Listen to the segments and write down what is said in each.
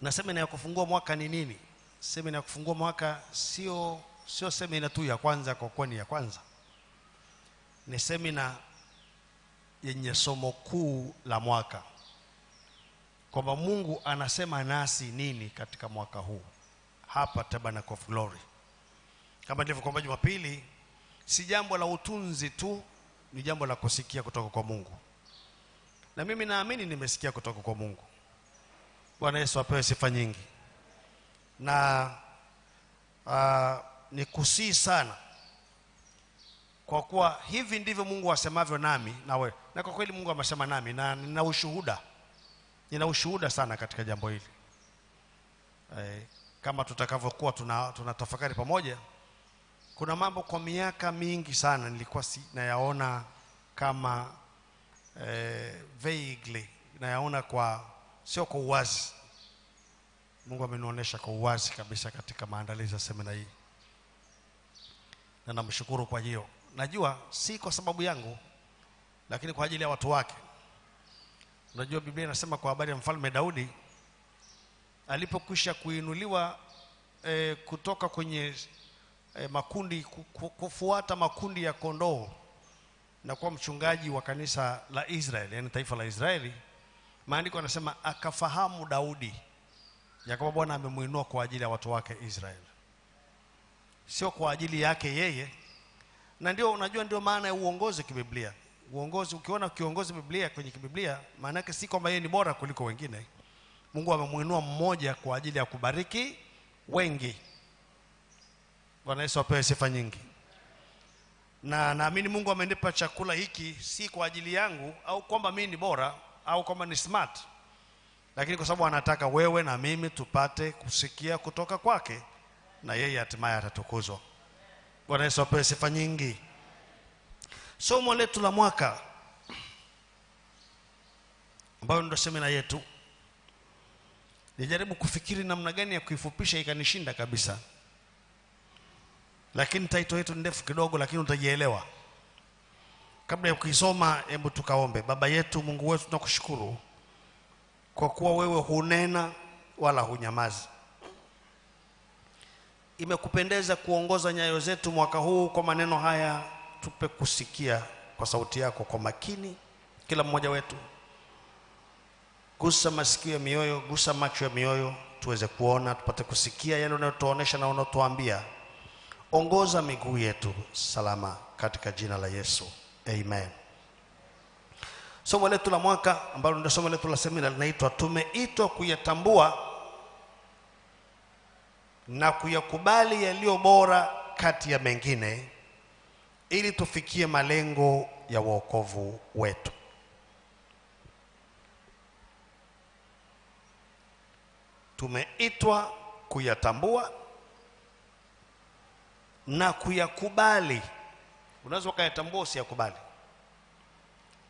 na semina ya kufungua mwaka ni nini? Semina ya kufungua mwaka sio sio semina tu ya kwanza, kwa kuwa ni ya kwanza, ni semina yenye somo kuu la mwaka, kwamba Mungu anasema nasi nini katika mwaka huu hapa Tabernacle of Glory. Kama nilivyokuambia Jumapili, si jambo la utunzi tu, ni jambo la kusikia kutoka kwa Mungu, na mimi naamini nimesikia kutoka kwa Mungu Bwana Yesu apewe sifa nyingi, na uh, ah, nikusii sana kwa kuwa hivi ndivyo Mungu asemavyo nami na wewe, na kwa kweli Mungu amesema nami na nina ushuhuda, nina ushuhuda sana katika jambo hili eh, kama tutakavyokuwa tunatafakari tuna pamoja. Kuna mambo kwa miaka mingi sana nilikuwa si, nayaona kama eh, vaguely nayaona kwa sio kwa uwazi. Mungu amenionyesha kwa uwazi kabisa katika maandalizi ya semina hii, na namshukuru kwa hiyo. Najua si kwa sababu yangu, lakini kwa ajili ya watu wake. Unajua Biblia inasema kwa habari ya mfalme Daudi alipokwisha kuinuliwa e, kutoka kwenye e, makundi kufuata makundi ya kondoo na kuwa mchungaji wa kanisa la Israeli, yani taifa la Israeli maandiko anasema akafahamu Daudi ya kwamba Bwana amemwinua kwa ajili ya watu wake Israeli, sio kwa ajili yake yeye. Na ndio unajua, ndio maana ya uongozi kibiblia. Uongozi, ukiona kiongozi Biblia kwenye kibiblia, maana yake si kwamba yeye ni bora kuliko wengine. Mungu amemwinua mmoja kwa ajili ya kubariki wengi. Bwana Yesu apewe sifa nyingi. Na naamini Mungu amenipa chakula hiki si kwa ajili yangu au kwamba mimi ni bora au kwamba ni smart, lakini kwa sababu anataka wewe na mimi tupate kusikia kutoka kwake na yeye hatimaye atatukuzwa. Bwana Yesu apewe sifa nyingi. Somo letu la mwaka ambayo ndo semina yetu, nijaribu kufikiri namna gani ya kuifupisha ikanishinda kabisa, lakini taito yetu ndefu kidogo, lakini utajielewa Kabla ya kuisoma, hebu tukaombe. Baba yetu, Mungu wetu, tunakushukuru kwa kuwa wewe hunena wala hunyamazi. Imekupendeza kuongoza nyayo zetu mwaka huu kwa maneno haya, tupe kusikia kwa sauti yako kwa makini, kila mmoja wetu. Gusa masikio ya mioyo, gusa macho ya mioyo, tuweze kuona, tupate kusikia yale unayotuonesha na unayotuambia. Ongoza miguu yetu salama katika jina la Yesu. Amen. Somo letu la mwaka ambalo ndio somo letu la semina linaitwa tumeitwa kuyatambua na kuyakubali yaliyo bora kati ya mengine ili tufikie malengo ya wokovu wetu. Tumeitwa kuyatambua na kuyakubali unaweza ukayatambua usiyakubali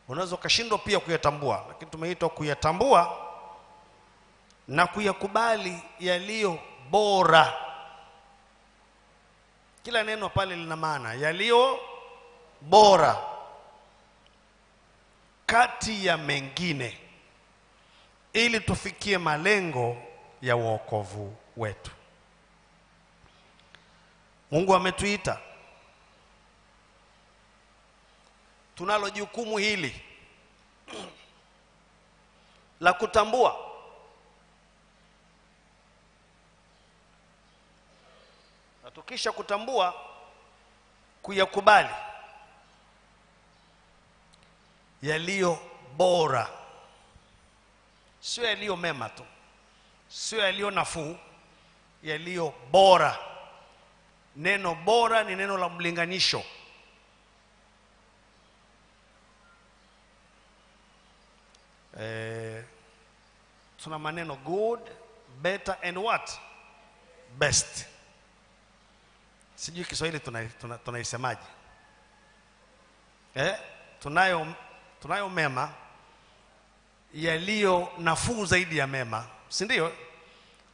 unaweza ukashindwa pia kuyatambua lakini tumeitwa kuyatambua na kuyakubali yaliyo bora kila neno pale lina maana yaliyo bora kati ya mengine ili tufikie malengo ya wokovu wetu mungu ametuita tunalo jukumu hili la kutambua na tukisha kutambua kuyakubali yaliyo bora, sio yaliyo mema tu, sio yaliyo nafuu, yaliyo bora. Neno bora ni neno la mlinganisho. eh, tuna maneno good better and what best sijui kiswahili tunaisemaje tuna, tuna eh, tunayo, tunayo mema yaliyo nafuu zaidi ya mema si ndio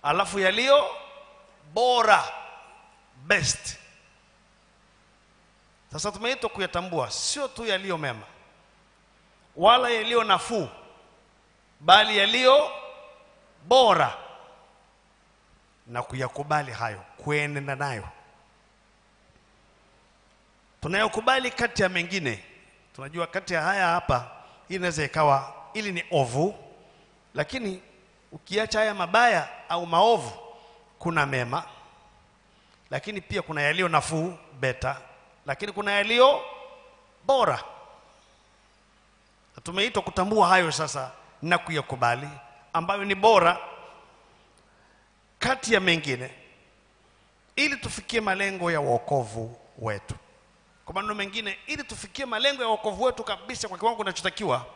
alafu yaliyo bora best sasa tumeitwa kuyatambua sio tu yaliyo mema wala yaliyo nafuu bali yaliyo bora na kuyakubali hayo kuenenda nayo tunayokubali kati ya mengine tunajua kati ya haya hapa hii inaweza ikawa ili ni ovu lakini ukiacha haya mabaya au maovu kuna mema lakini pia kuna yaliyo nafuu beta lakini kuna yaliyo bora tumeitwa kutambua hayo sasa na kuyakubali ambayo ni bora kati ya mengine ili tufikie malengo ya wokovu wetu kwa maneno mengine ili tufikie malengo ya wokovu wetu kabisa kwa kiwango kinachotakiwa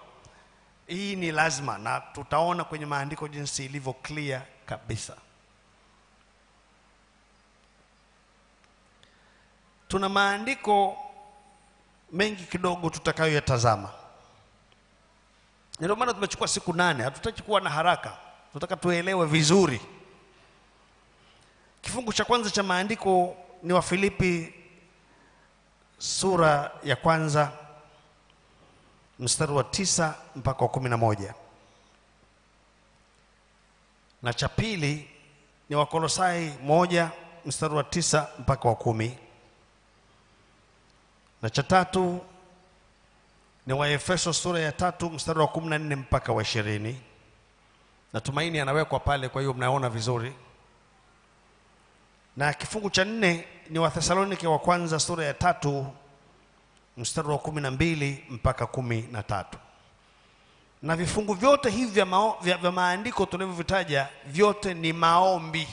hii ni lazima na tutaona kwenye maandiko jinsi ilivyo clear kabisa tuna maandiko mengi kidogo tutakayoyatazama ndio maana tumechukua siku nane. Hatutaki kuwa na haraka, tunataka tuelewe vizuri. Kifungu cha kwanza cha maandiko ni Wafilipi sura ya kwanza mstari wa tisa mpaka wa kumi na moja na cha pili ni Wakolosai moja mstari wa tisa mpaka wa kumi na cha tatu ni Waefeso sura ya tatu mstari wa kumi na nne mpaka wa ishirini. Natumaini anawekwa pale, kwa hiyo mnaona vizuri. Na kifungu cha nne ni Wathesalonike wa kwanza sura ya tatu mstari wa kumi na mbili mpaka kumi na tatu. Na vifungu vyote hivi vya, mao, vya, vya maandiko tulivyovitaja vyote ni maombi,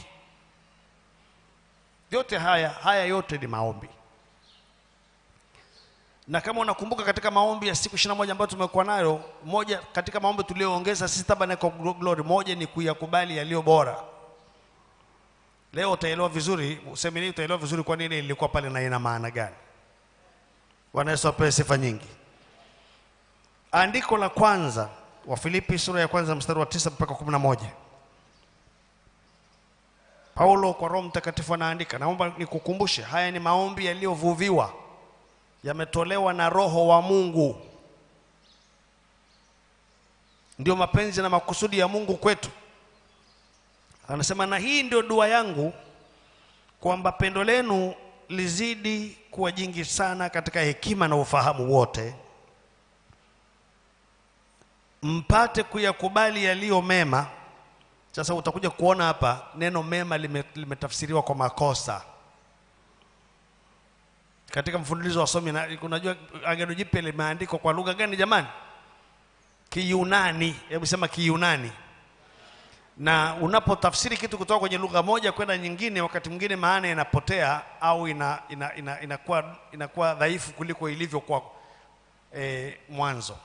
vyote haya haya yote ni maombi na kama unakumbuka katika maombi ya siku ishirini moja ambayo tumekuwa nayo, moja katika maombi tuliyoongeza sisi Tabernacle Glory, moja ni kuyakubali yaliyo bora. Leo utaelewa vizuri, semina hii utaelewa vizuri kwa nini ilikuwa pale na ina maana gani. Bwana Yesu apewe sifa nyingi. Andiko la kwanza wa Filipi sura ya kwanza mstari wa tisa mpaka kumi na moja. Paulo kwa Roho Mtakatifu anaandika, naomba nikukumbushe, haya ni maombi yaliyovuviwa yametolewa na roho wa Mungu. Ndiyo mapenzi na makusudi ya Mungu kwetu. Anasema, na hii ndio dua yangu kwamba pendo lenu lizidi kuwa jingi sana katika hekima na ufahamu wote, mpate kuyakubali yaliyo mema. Sasa utakuja kuona hapa neno mema limetafsiriwa kwa makosa katika mfululizo wa somi na unajua agano jipya limeandikwa kwa lugha gani jamani kiyunani hebu sema kiyunani na unapotafsiri kitu kutoka kwenye lugha moja kwenda nyingine wakati mwingine maana inapotea au ina, ina, ina, inakuwa, inakuwa dhaifu kuliko ilivyo kwa e, mwanzo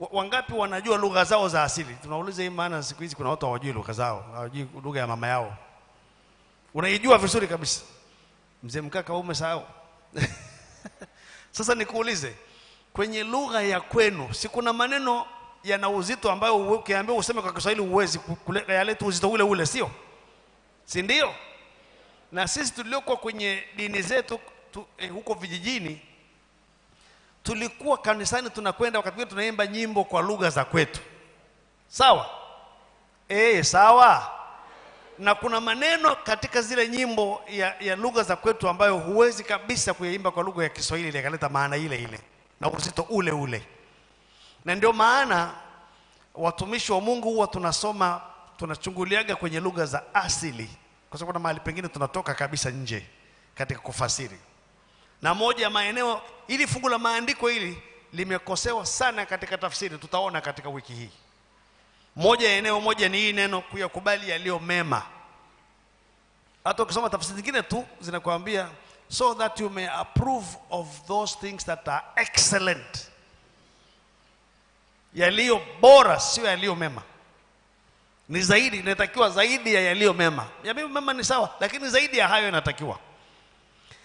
wangapi wanajua lugha zao za asili tunauliza hii maana siku hizi kuna watu hawajui lugha zao hawajui lugha ya mama yao unaijua vizuri kabisa mzee mkaka umesahau Sasa nikuulize, kwenye lugha ya kwenu si kuna maneno yana uzito ambayo ukiambiwa useme kwa Kiswahili uwezi yaleta uzito ule ule, sio si ndio? Na sisi tuliokuwa kwenye dini zetu tu, eh, huko vijijini tulikuwa kanisani tunakwenda, wakati mwingine tunaimba nyimbo kwa lugha za kwetu, sawa eh, sawa na kuna maneno katika zile nyimbo ya, ya lugha za kwetu ambayo huwezi kabisa kuyaimba kwa lugha ya Kiswahili yakaleta maana ile ile na uzito ule ule, na ndio maana watumishi wa Mungu huwa tunasoma tunachunguliaga kwenye lugha za asili, kwa sababu kuna mahali pengine tunatoka kabisa nje katika kufasiri. Na moja ya maeneo, ili fungu la maandiko hili limekosewa sana katika tafsiri, tutaona katika wiki hii moja ya eneo moja ni hii neno kuyakubali yaliyo mema. Hata ukisoma tafsiri zingine tu zinakuambia so that you may approve of those things that are excellent, yaliyo bora, sio yaliyo mema. Ni zaidi, inatakiwa zaidi ya yaliyo mema. Yaliyo mema ni sawa, lakini zaidi ya hayo inatakiwa.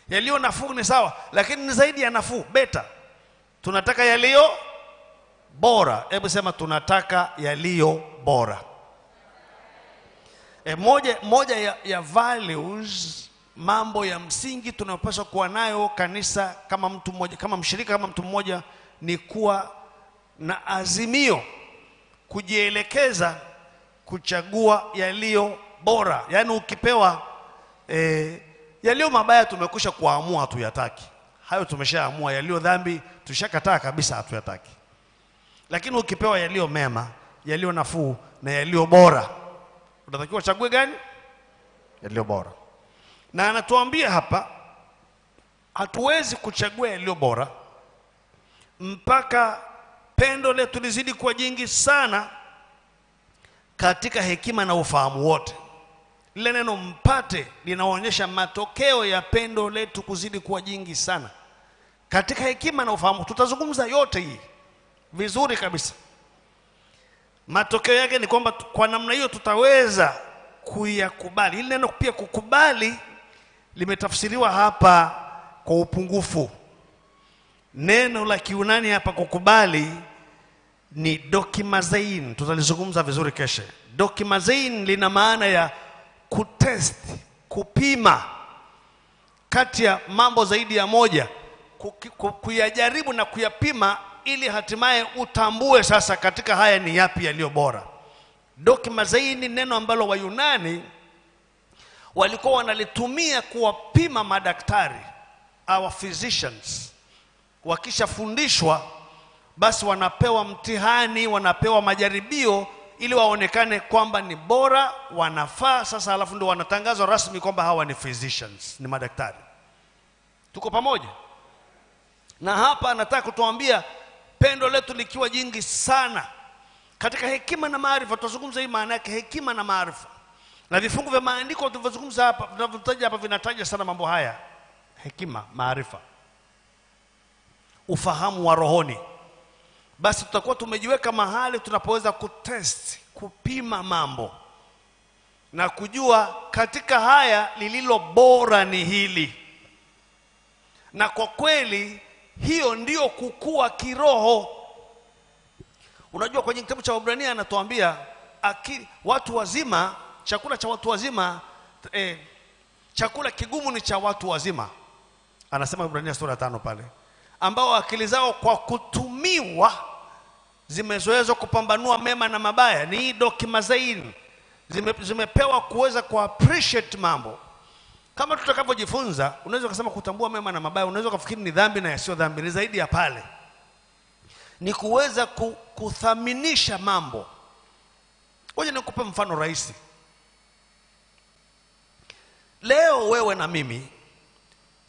Yaliyo nafuu ni sawa, lakini ni zaidi ya nafuu, beta. Tunataka yaliyo bora. Hebu sema tunataka yaliyo bora. E, moja, moja ya, ya values mambo ya msingi tunayopaswa kuwa nayo kanisa kama mtu mmoja, kama mshirika, kama mtu mmoja ni kuwa na azimio, kujielekeza kuchagua yaliyo bora. Yaani ukipewa e, yaliyo mabaya tumekusha kuamua, hatuyataki hayo, tumeshaamua. Yaliyo dhambi tushakataa kabisa, hatuyataki. Lakini ukipewa yaliyo mema, yaliyo nafuu na yaliyo bora, unatakiwa chague gani? Yaliyo bora. Na anatuambia hapa, hatuwezi kuchagua yaliyo bora mpaka pendo letu lizidi kuwa jingi sana katika hekima na ufahamu wote. Lile neno mpate linaonyesha matokeo ya pendo letu kuzidi kuwa jingi sana katika hekima na ufahamu. Tutazungumza yote hii vizuri kabisa. Matokeo yake ni kwamba kwa namna hiyo tutaweza kuyakubali. Hili neno pia kukubali limetafsiriwa hapa kwa upungufu. Neno la Kiunani hapa kukubali ni dokimazein, tutalizungumza vizuri keshe Dokimazein lina maana ya kutest, kupima kati ya mambo zaidi ya moja, kuyajaribu na kuyapima ili hatimaye utambue sasa katika haya ni yapi yaliyo bora. Dokimazei ni neno ambalo Wayunani walikuwa wanalitumia kuwapima madaktari our physicians. Wakishafundishwa basi wanapewa mtihani, wanapewa majaribio ili waonekane kwamba ni bora, wanafaa. Sasa alafu ndio wanatangazwa rasmi kwamba hawa ni physicians, ni madaktari. Tuko pamoja? Na hapa anataka kutuambia pendo letu likiwa jingi sana katika hekima na maarifa. Tutazungumza hii maana yake hekima na maarifa, na vifungu vya maandiko tulivyozungumza hapa, tunavyotaja hapa, vinataja sana mambo haya: hekima, maarifa, ufahamu wa rohoni. Basi tutakuwa tumejiweka mahali tunapoweza kutest, kupima mambo na kujua katika haya lililo bora ni hili, na kwa kweli hiyo ndiyo kukua kiroho unajua kwenye kitabu cha wabrania anatuambia akili watu wazima chakula cha watu wazima eh, chakula kigumu ni cha watu wazima anasema ibrania sura tano pale ambao akili zao kwa kutumiwa zimezoezwa kupambanua mema na mabaya ni hii dokimazaini zime, zimepewa kuweza kuappreciate mambo kama tutakavyojifunza unaweza ukasema kutambua mema na mabaya unaweza ukafikiri ni dhambi na yasiyo dhambi ni zaidi ya pale ni kuweza kuthaminisha mambo ngoja nikupe mfano rahisi leo wewe na mimi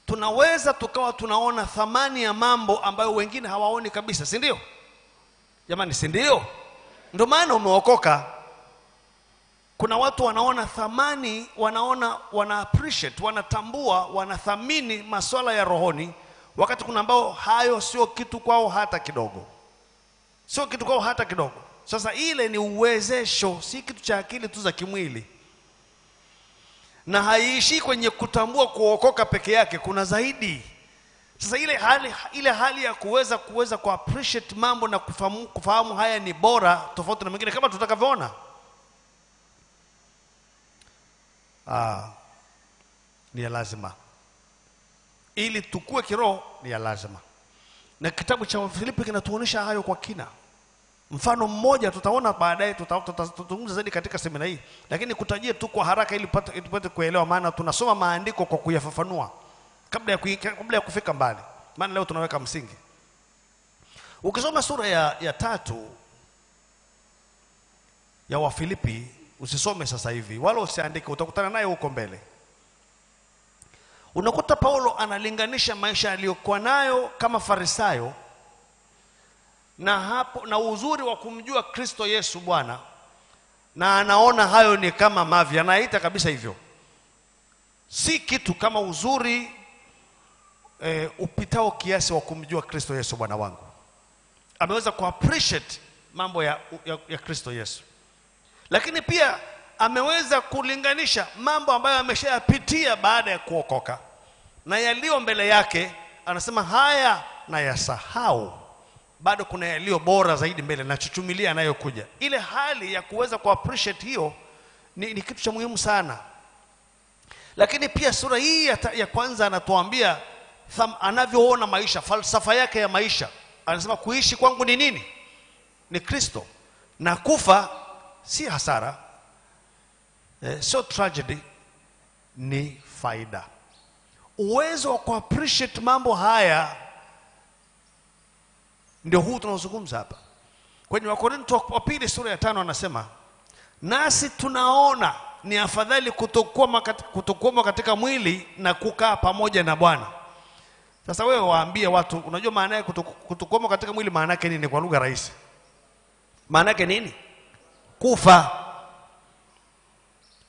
tunaweza tukawa tunaona thamani ya mambo ambayo wengine hawaoni kabisa si ndio jamani si ndio ndio maana umeokoka kuna watu wanaona thamani wanaona wana appreciate wanatambua wanathamini masuala ya rohoni wakati kuna ambao hayo sio kitu kwao hata kidogo sio kitu kwao hata kidogo sasa ile ni uwezesho si kitu cha akili tu za kimwili na haiishii kwenye kutambua kuokoka peke yake kuna zaidi sasa ile hali, ile hali ya kuweza kuweza kuappreciate mambo na kufahamu, kufahamu haya ni bora tofauti na mengine kama tutakavyoona Aa, ah, ni ya lazima ili tukue kiroho, ni ya lazima. Na kitabu cha Filipi kinatuonyesha hayo kwa kina. Mfano mmoja tutaona baadaye, tutazungumza zaidi katika semina hii, lakini kutajie tu kwa haraka ili tupate kuelewa, maana tunasoma maandiko kwa kuyafafanua kabla ya, kabla ya kufika mbali, maana leo tunaweka msingi. Ukisoma sura ya, ya tatu ya Wafilipi Usisome sasa hivi wala usiandike, utakutana naye huko mbele. Unakuta Paulo analinganisha maisha aliyokuwa nayo kama Farisayo na hapo, na uzuri wa kumjua Kristo Yesu Bwana, na anaona hayo ni kama mavi, anaita kabisa hivyo, si kitu kama uzuri e, upitao kiasi wa kumjua Kristo Yesu Bwana wangu. Ameweza ku appreciate mambo ya, ya, ya Kristo Yesu lakini pia ameweza kulinganisha mambo ambayo ameshayapitia baada ya kuokoka na yaliyo mbele yake anasema haya na yasahau bado kuna yaliyo bora zaidi mbele nachuchumilia anayokuja ile hali ya kuweza kuappreciate hiyo ni, ni kitu cha muhimu sana lakini pia sura hii ya, ya kwanza anatuambia anavyoona maisha falsafa yake ya maisha anasema kuishi kwangu ni nini ni kristo na kufa si hasara eh, sio tragedy ni faida uwezo wa kuappreciate mambo haya ndio huu tunaozungumza hapa kwenye wakorinto wa pili sura ya tano anasema nasi tunaona ni afadhali kutokwama katika, katika mwili na kukaa pamoja na bwana sasa wewe waambie watu unajua maana yake kutokwama katika mwili maana yake nini kwa lugha rahisi maana yake nini kufa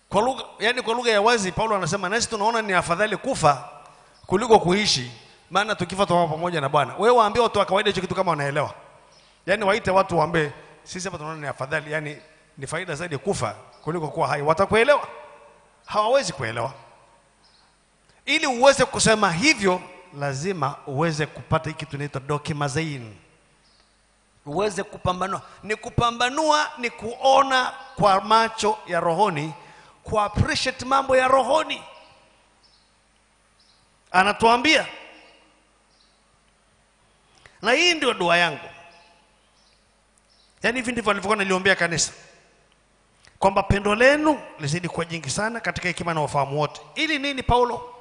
kwa lugha yani kwa lugha ya wazi paulo anasema nasi tunaona ni afadhali kufa kuliko kuishi maana tukifa tutakuwa pamoja na bwana wewe waambie watu wa kawaida hicho kitu kama wanaelewa yani waite watu waambie sisi hapa tunaona ni afadhali yani ni faida zaidi kufa kuliko kuwa hai watakuelewa hawawezi kuelewa ili uweze kusema hivyo lazima uweze kupata hiki kinaitwa dokimazaini uweze kupambanua. Ni kupambanua ni kuona kwa macho ya rohoni, appreciate mambo ya rohoni. Anatuambia, na hii ndio dua yangu, yaani hivi ndivyo alivyokuwa naliombea kanisa kwamba pendo lenu lizidi kuwa jingi sana katika hekima na ufahamu wote. Ili nini? Paulo,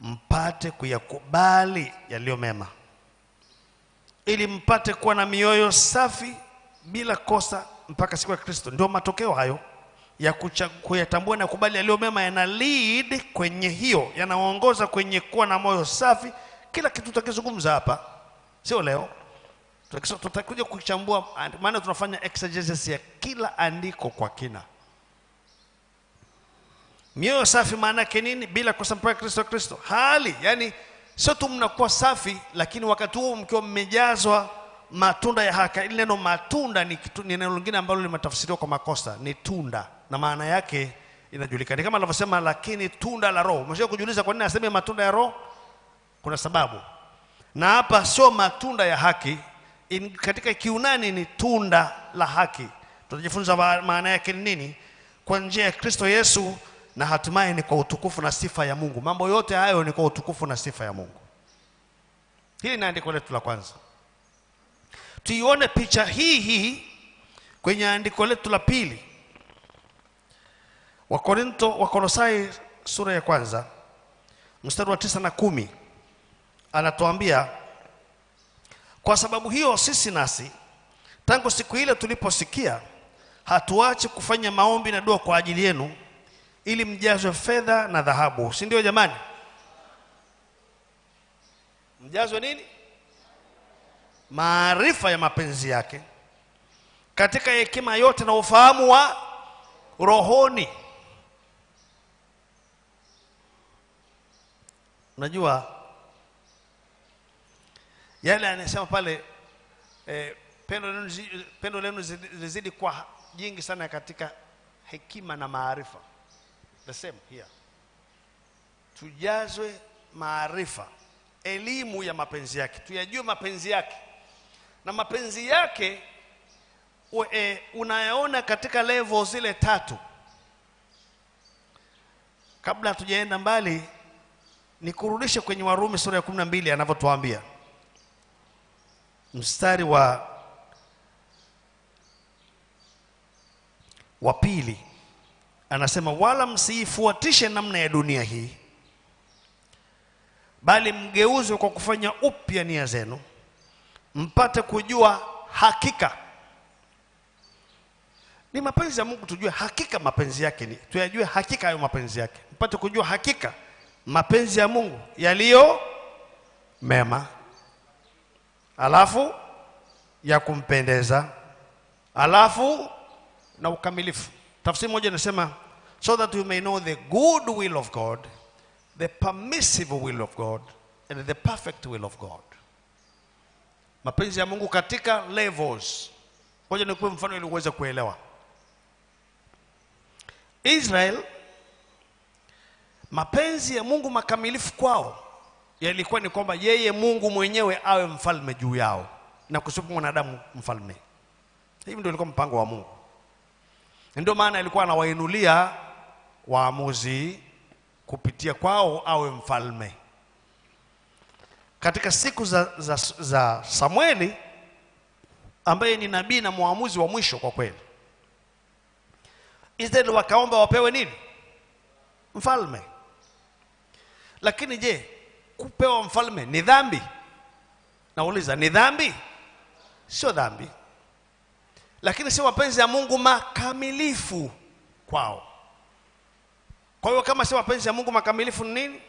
mpate kuyakubali yaliyo mema ili mpate kuwa na mioyo safi bila kosa mpaka siku ya Kristo. Ndio matokeo hayo ya kuyatambua na kubali yaliyo mema, yana lead kwenye hiyo, yanaongoza kwenye kuwa na moyo safi. Kila kitu tutakizungumza hapa, sio leo, tutakuja kuchambua, maana tunafanya exegesis ya kila andiko kwa kina. Mioyo safi maana yake nini? Bila kosa mpaka Kristo Kristo, hali yani sio tu mnakuwa safi, lakini wakati huo mkiwa mmejazwa matunda ya haki. Ile neno matunda ni neno lingine ambalo limetafsiriwa kwa makosa, ni tunda na maana yake inajulikana kama alivyosema, lakini tunda la Roho. Umeshawahi kujiuliza kwa nini aseme matunda ya Roho? Kuna sababu, na hapa sio matunda ya haki. In, katika Kiunani ni tunda la haki. Tutajifunza maana yake ni nini kwa njia ya Kristo Yesu na hatimaye ni kwa utukufu na sifa ya Mungu. Mambo yote hayo ni kwa utukufu na sifa ya Mungu. Hili ni andiko letu la kwanza. Tuione picha hii hii kwenye andiko letu la pili, Wakorinto Wakolosai sura ya kwanza mstari wa tisa na kumi anatuambia kwa sababu hiyo sisi nasi tangu siku ile tuliposikia hatuachi kufanya maombi na dua kwa ajili yenu ili mjazwe fedha na dhahabu, si ndio jamani? Mjazwe nini? Maarifa ya mapenzi yake katika hekima yote na ufahamu wa rohoni. Unajua yale anasema pale eh, pendo lenu, pendo lenu lizidi kwa jingi sana katika hekima na maarifa the same here. Tujazwe maarifa, elimu ya mapenzi yake, tuyajue mapenzi yake na mapenzi yake e, unayaona katika level zile tatu. Kabla hatujaenda mbali, nikurudishe kwenye Warumi sura ya 12 anavyotuambia mstari wa wa pili anasema wala msiifuatishe namna ya dunia hii bali mgeuzwe kwa kufanya upya nia zenu mpate kujua hakika ni mapenzi ya Mungu tujue hakika mapenzi yake ni tuyajue hakika hayo mapenzi yake mpate kujua hakika mapenzi ya Mungu yaliyo mema alafu ya kumpendeza alafu na ukamilifu tafsiri moja inasema so that you may know the good will of God, the permissive will of God, and the perfect will of God. Mapenzi ya Mungu katika levels. Ngoja nikupe mfano ili uweze kuelewa. Israel, mapenzi ya Mungu makamilifu kwao yalikuwa ni kwamba yeye Mungu mwenyewe awe mfalme juu yao na kusipo mwanadamu mfalme. Hivi ndio ilikuwa mpango wa Mungu, ndio maana alikuwa anawainulia waamuzi kupitia kwao awe mfalme. Katika siku za, za, za Samueli ambaye ni nabii na mwamuzi wa mwisho kwa kweli, israel wakaomba wapewe nini? Mfalme. Lakini je, kupewa mfalme ni dhambi? Nauliza, ni dhambi? Sio dhambi, lakini sio mapenzi ya Mungu makamilifu kwao. Kwa hiyo kama si mapenzi ya Mungu makamilifu ni nini?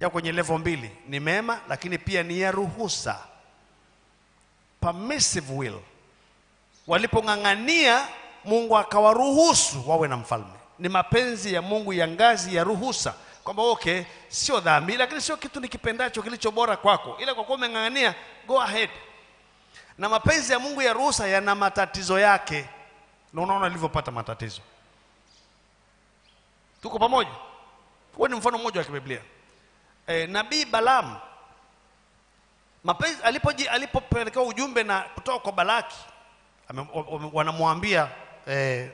Ya kwenye level mbili, ni mema lakini pia ni ya ruhusa, permissive will. Walipong'ang'ania Mungu akawaruhusu wawe na mfalme. Ni mapenzi ya Mungu ya ngazi ya ruhusa, kwamba okay, sio dhambi, lakini sio kitu nikipendacho kilicho bora kwako, ila kwa kuwa umeng'ang'ania, go ahead. Na mapenzi ya Mungu ya ruhusa yana matatizo yake, na unaona alivyopata matatizo tuko pamoja huo ni mfano mmoja wa kibiblia e, nabii balaam mapenzi alipopelekewa alipo ujumbe na kutoka kwa balaki wanamwambia eh,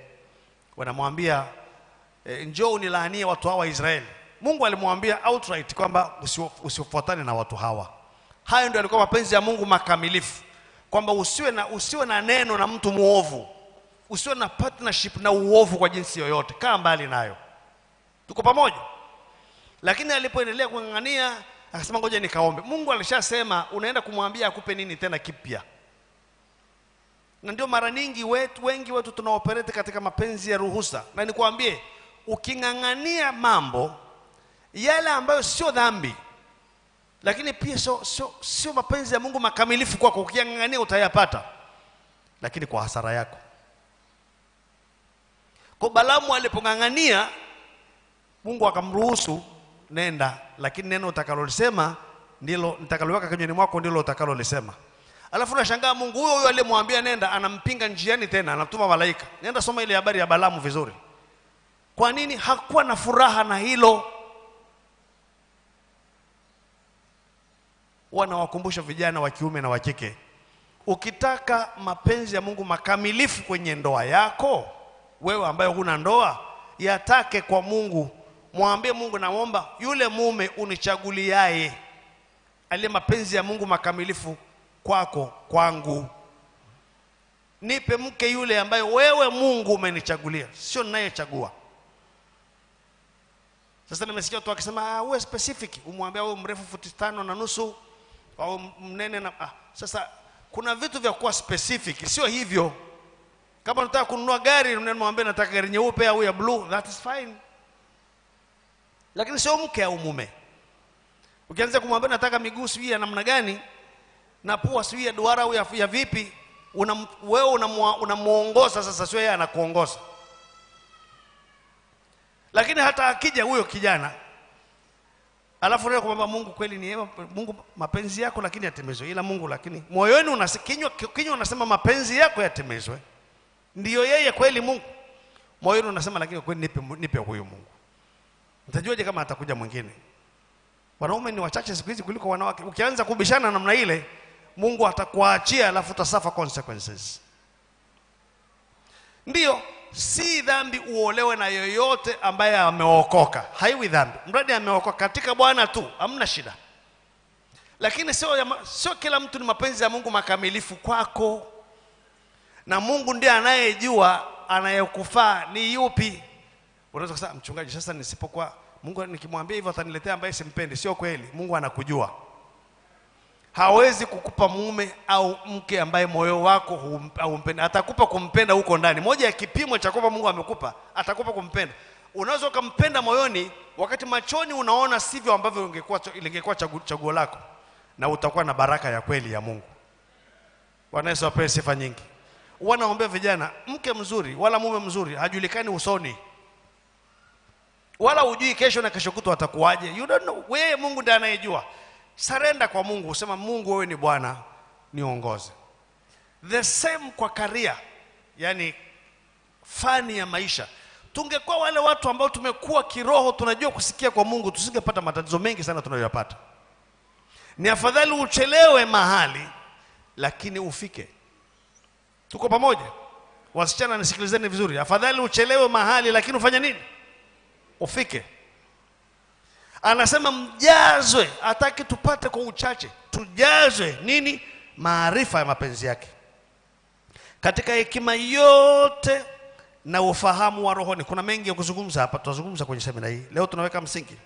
wanamwambia e, njoo unilaanie watu hawa israeli mungu alimwambia outright kwamba usifuatane na watu hawa hayo ndio alikuwa mapenzi ya mungu makamilifu kwamba usiwe na, usiwe na neno na mtu mwovu usiwe na partnership na uovu kwa jinsi yoyote kaa mbali nayo tuko pamoja lakini alipoendelea kung'ang'ania akasema ngoja nikaombe mungu alishasema unaenda kumwambia akupe nini tena kipya na ndio mara nyingi wetu wengi wetu tunaoperete katika mapenzi ya ruhusa na nikwambie uking'ang'ania mambo yale ambayo sio dhambi lakini pia sio sio sio mapenzi ya mungu makamilifu kwako ukiangangania utayapata lakini kwa hasara yako ko balamu alipong'ang'ania Mungu akamruhusu nenda, lakini neno utakalolisema ndilo nitakaloweka kinywani mwako ndilo utakalolisema. Alafu unashangaa Mungu huyo huyo aliyemwambia nenda, anampinga njiani, tena anatuma malaika. Nenda soma ile habari ya Balaamu vizuri. Kwa nini hakuwa na furaha na hilo? Wanawakumbusha vijana wa kiume na wa kike, ukitaka mapenzi ya Mungu makamilifu kwenye ndoa yako, wewe ambaye huna ndoa, yatake kwa Mungu mwambie Mungu, naomba yule mume unichaguliaye aliye mapenzi ya Mungu makamilifu kwako kwangu, nipe mke yule ambaye wewe Mungu umenichagulia, sio ninayechagua. Sasa nimesikia watu wakisema uwe ah, specific, umwambia wewe mrefu futi tano na nusu au mnene na ah. Sasa kuna vitu vya kuwa specific, sio hivyo. Kama nataka kununua gari, unamwambia nataka gari nyeupe au ya blue, that is fine lakini sio mke au mume ukianza kumwambia nataka miguu sijui ya namna gani na pua sijui ya duara au ya, ya vipi una, wewe unamuongoza sasa sio yeye anakuongoza lakini hata akija huyo kijana alafu leo kumwambia Mungu kweli ni yeye Mungu mapenzi yako lakini yatemezwe, ila Mungu lakini moyoni unasikinywa kinywa unasema mapenzi yako yatemezwe, ndiyo yeye kweli Mungu moyoni unasema lakini kweli nipe nipe huyu Mungu Mtajuaje kama atakuja mwingine? Wanaume ni wachache siku hizi kuliko wanawake. Ukianza kubishana namna ile, Mungu atakuachia, alafu utasafa consequences. Ndiyo, si dhambi uolewe na yoyote ambaye ameokoka, haiwi dhambi mradi ameokoka katika Bwana tu, hamna shida. Lakini sio sio kila mtu ni mapenzi ya Mungu makamilifu kwako, na Mungu ndiye anayejua anayekufaa ni yupi. Unaweza kusema mchungaji, sasa nisipokuwa Mungu nikimwambia hivyo ataniletea ambaye simpendi. Sio kweli, Mungu anakujua. Hawezi kukupa mume au mke ambaye moyo wako haumpendi. Atakupa kumpenda huko ndani. Moja ya kipimo cha kwamba Mungu amekupa, atakupa kumpenda. Unaweza ukampenda moyoni, wakati machoni unaona sivyo ambavyo ungekuwa lingekuwa chaguo lako, na utakuwa na baraka ya kweli ya Mungu. Bwana Yesu apewe sifa nyingi. Wanaombea vijana, mke mzuri wala mume mzuri hajulikani usoni wala ujui kesho na kesho kutwa watakuwaje you don't know wewe mungu ndiye anayejua sarenda kwa mungu usema mungu wewe ni bwana niongoze the same kwa karia yani fani ya maisha tungekuwa wale watu ambao tumekuwa kiroho tunajua kusikia kwa mungu tusingepata matatizo mengi sana tunayoyapata ni afadhali uchelewe mahali lakini ufike tuko pamoja wasichana nisikilizeni vizuri afadhali uchelewe mahali lakini ufanye nini ufike anasema mjazwe hataki tupate kwa uchache tujazwe nini maarifa ya mapenzi yake katika hekima yote na ufahamu wa rohoni kuna mengi ya kuzungumza hapa tutazungumza kwenye semina hii leo tunaweka msingi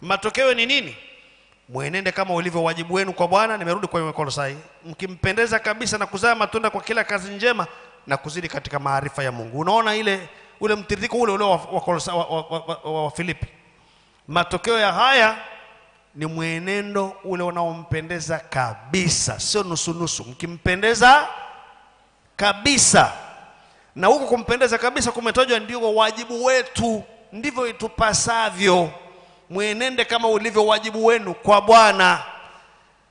matokeo ni nini mwenende kama ulivyo wajibu wenu kwa bwana nimerudi kwenye kolosai mkimpendeza kabisa na kuzaa matunda kwa kila kazi njema na kuzidi katika maarifa ya mungu unaona ile ule mtiririko ule ule wa, wa, wa, wa, Filipi. Matokeo ya haya ni mwenendo ule unaompendeza kabisa, sio nusunusu, mkimpendeza kabisa. Na huku kumpendeza kabisa kumetajwa ndio wajibu wetu, ndivyo itupasavyo mwenende kama ulivyo wajibu wenu kwa Bwana.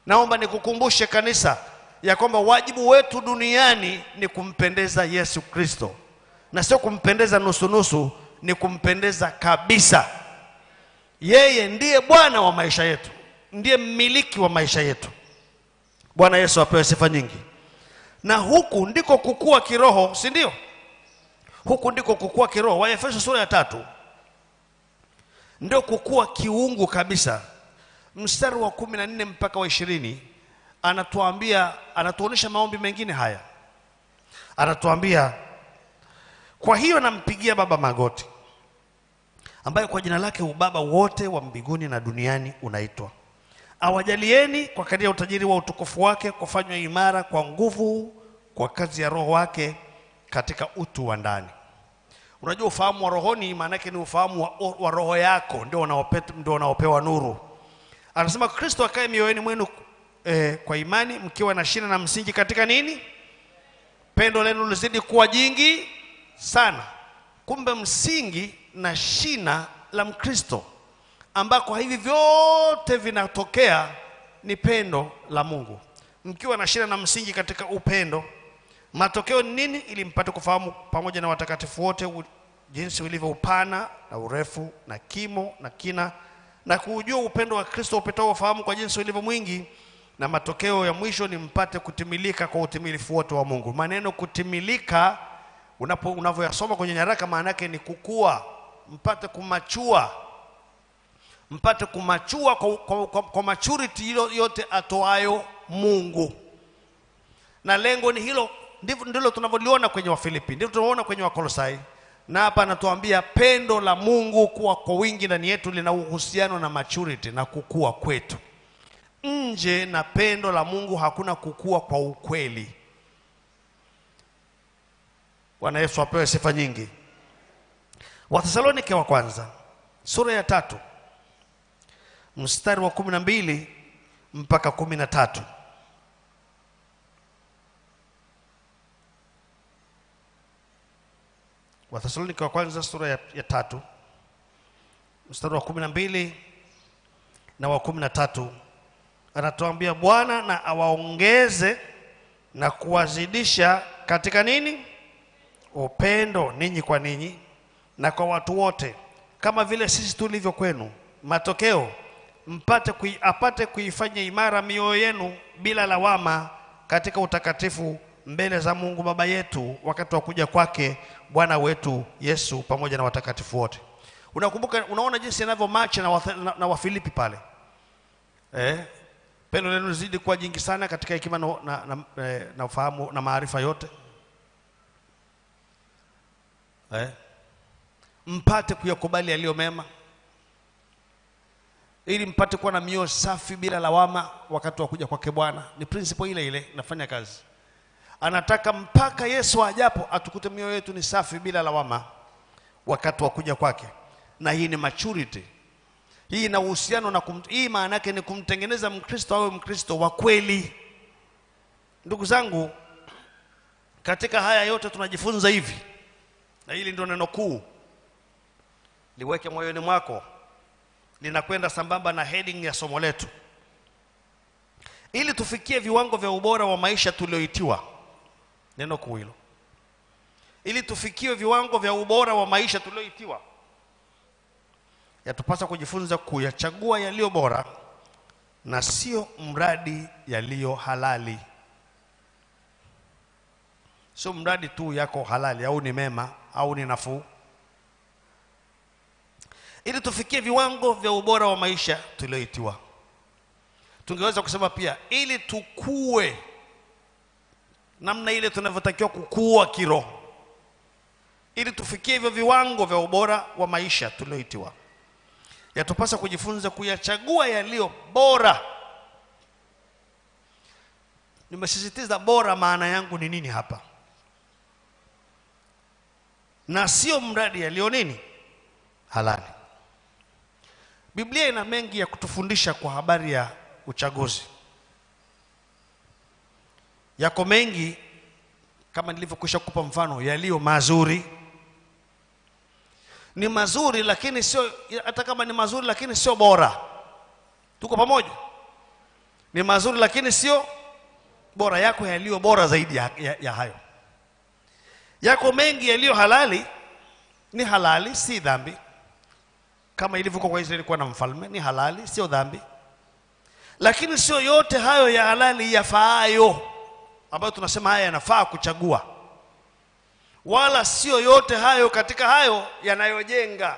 Naomba nikukumbushe kanisa ya kwamba wajibu wetu duniani ni kumpendeza Yesu Kristo na sio kumpendeza nusunusu ni kumpendeza kabisa yeye ndiye bwana wa maisha yetu ndiye mmiliki wa maisha yetu bwana yesu apewe sifa nyingi na huku ndiko kukua kiroho si ndio huku ndiko kukua kiroho waefeso sura ya tatu ndio kukua kiungu kabisa mstari wa kumi na nne mpaka wa ishirini anatuambia anatuonyesha maombi mengine haya anatuambia kwa hiyo nampigia Baba magoti ambaye kwa jina lake ubaba wote wa mbinguni na duniani unaitwa, awajalieni kwa kadiri ya utajiri wa utukufu wake kufanywa imara kwa nguvu kwa kazi ya Roho wake katika utu wa ndani. Unajua, ufahamu wa rohoni maana yake ni ufahamu wa, wa roho yako ndio unaopewa unaopewa nuru. Anasema Kristo akae mioyoni mwenu eh, kwa imani mkiwa na shina na msingi katika nini? Pendo lenu lizidi kuwa jingi sana. Kumbe msingi na shina la Mkristo ambako hivi vyote vinatokea ni pendo la Mungu. Mkiwa na shina na msingi katika upendo, matokeo ni nini? Ili mpate kufahamu pamoja na watakatifu wote jinsi ulivyo upana na urefu na kimo na kina, na kuujua upendo wa Kristo upitao ufahamu kwa jinsi ulivyo mwingi, na matokeo ya mwisho ni mpate kutimilika kwa utimilifu wote wa Mungu. Maneno kutimilika unapo unavyoyasoma kwenye nyaraka maana yake ni kukua mpate kumachua mpate kumachua kwa, kwa, kwa, kwa maturity yote atoayo mungu na lengo ni hilo ndilo tunavyoliona kwenye wafilipi ndilo tunaona kwenye wakolosai na hapa anatuambia pendo la mungu kuwa kwa wingi ndani yetu lina uhusiano na maturity na kukua kwetu nje na pendo la mungu hakuna kukua kwa ukweli Bwana Yesu apewe sifa nyingi. Wathesalonike wa kwanza sura ya tatu mstari wa kumi na mbili mpaka kumi na tatu. Wathesalonike wa kwanza sura ya, ya tatu mstari wa kumi na mbili na wa kumi na tatu anatuambia Bwana na awaongeze na kuwazidisha katika nini? upendo ninyi kwa ninyi na kwa watu wote kama vile sisi tulivyo kwenu matokeo mpate kui, apate kuifanya imara mioyo yenu bila lawama katika utakatifu mbele za Mungu Baba yetu wakati wa kuja kwake Bwana wetu Yesu pamoja na watakatifu wote. Unakumbuka, unaona jinsi yanavyo macha na, na, na Wafilipi pale eh, pendo lenu lizidi kuwa jingi sana katika hekima na, na, na, eh, na ufahamu na maarifa yote eh? mpate kuyakubali yaliyo mema ili mpate kuwa na mioyo safi bila lawama wakati wa kuja kwake Bwana. Ni principle ile ile inafanya kazi, anataka mpaka Yesu ajapo atukute mioyo yetu ni safi bila lawama wakati wa kuja kwake, na hii ni maturity. Hii ina uhusiano na kum, hii maana yake ni kumtengeneza Mkristo awe Mkristo wa kweli. Ndugu zangu, katika haya yote tunajifunza hivi na hili ndio neno kuu liweke moyoni mwako linakwenda sambamba na heading ya somo letu ili tufikie viwango vya ubora wa maisha tulioitiwa neno kuu hilo ili tufikie viwango vya ubora wa maisha tulioitiwa yatupasa kujifunza kuyachagua yaliyo bora na sio mradi yaliyo halali sio mradi tu yako halali au ni mema au ni nafuu ili tufikie viwango vya ubora wa maisha tulioitiwa tungeweza kusema pia ili tukue namna ile tunavyotakiwa kukua kiroho ili tufikie hivyo viwango vya ubora wa maisha tulioitiwa yatupasa kujifunza kuyachagua yaliyo bora nimesisitiza bora maana yangu ni nini hapa na sio mradi yaliyo nini halali. Biblia ina mengi ya kutufundisha kwa habari ya uchaguzi. Yako mengi kama nilivyokwisha kupa mfano, yaliyo mazuri ni mazuri, lakini sio hata kama ni mazuri, lakini sio bora. Tuko pamoja? Ni mazuri, lakini sio bora. Yako yaliyo bora zaidi ya, ya, ya hayo yako mengi yaliyo halali ni halali si dhambi kama ilivyokuwa kwa Israeli kuwa na mfalme ni halali sio dhambi lakini sio yote hayo ya halali yafaayo ambayo tunasema haya yanafaa kuchagua wala sio yote hayo katika hayo yanayojenga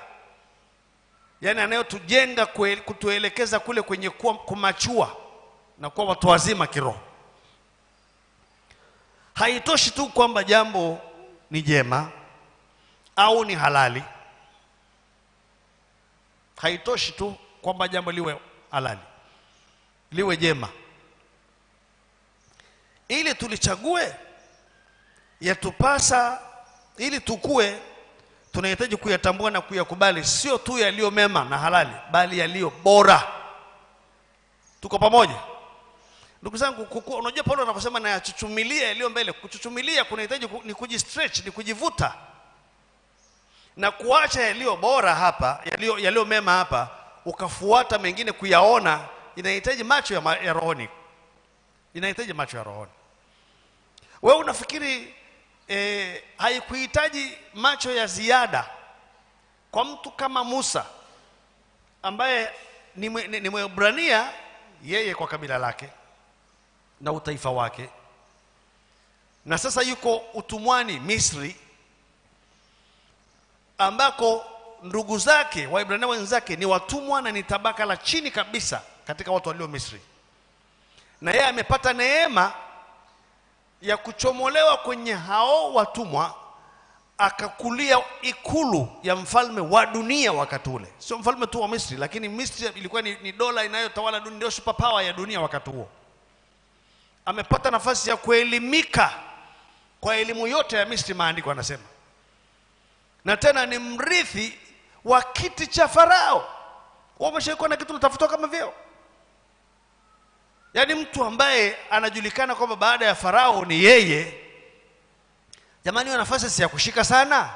yani yanayotujenga kutuelekeza kule kwenye kuwa kumachua na kuwa watu wazima kiroho haitoshi tu kwamba jambo ni jema au ni halali. Haitoshi tu kwamba jambo liwe halali, liwe jema, ili tulichague yatupasa, ili tukue, tunahitaji kuyatambua na kuyakubali, sio tu yaliyo mema na halali, bali yaliyo bora. Tuko pamoja? Ndugu zangu, kukua, unajua Paulo anaposema na yaliyo mbele, kuchuchumilia kunahitaji ni kujistretch, ni kujivuta na kuacha yaliyo bora hapa, yaliyo yaliyo mema hapa, ukafuata mengine kuyaona, inahitaji macho ya, ma, ya rohoni, inahitaji macho ya rohoni. Wewe unafikiri eh, haikuhitaji macho ya ziada kwa mtu kama Musa ambaye ni Mwebrania yeye kwa kabila lake na utaifa wake na sasa yuko utumwani Misri ambako ndugu zake Waibrania wenzake ni watumwa na ni tabaka la chini kabisa katika watu walio Misri na yeye amepata neema ya kuchomolewa kwenye hao watumwa akakulia ikulu ya mfalme wa dunia wakati ule sio mfalme tu wa Misri lakini Misri ilikuwa ni, ni dola inayotawala dunia ndio super power ya dunia wakati huo amepata nafasi ya kuelimika kwa elimu yote ya misri maandiko anasema na tena ni mrithi wa kiti cha farao wameshaikuwa na kitu natafutwa kama vyeo yaani mtu ambaye anajulikana kwamba baada ya farao ni yeye jamani hiyo nafasi si ya kushika sana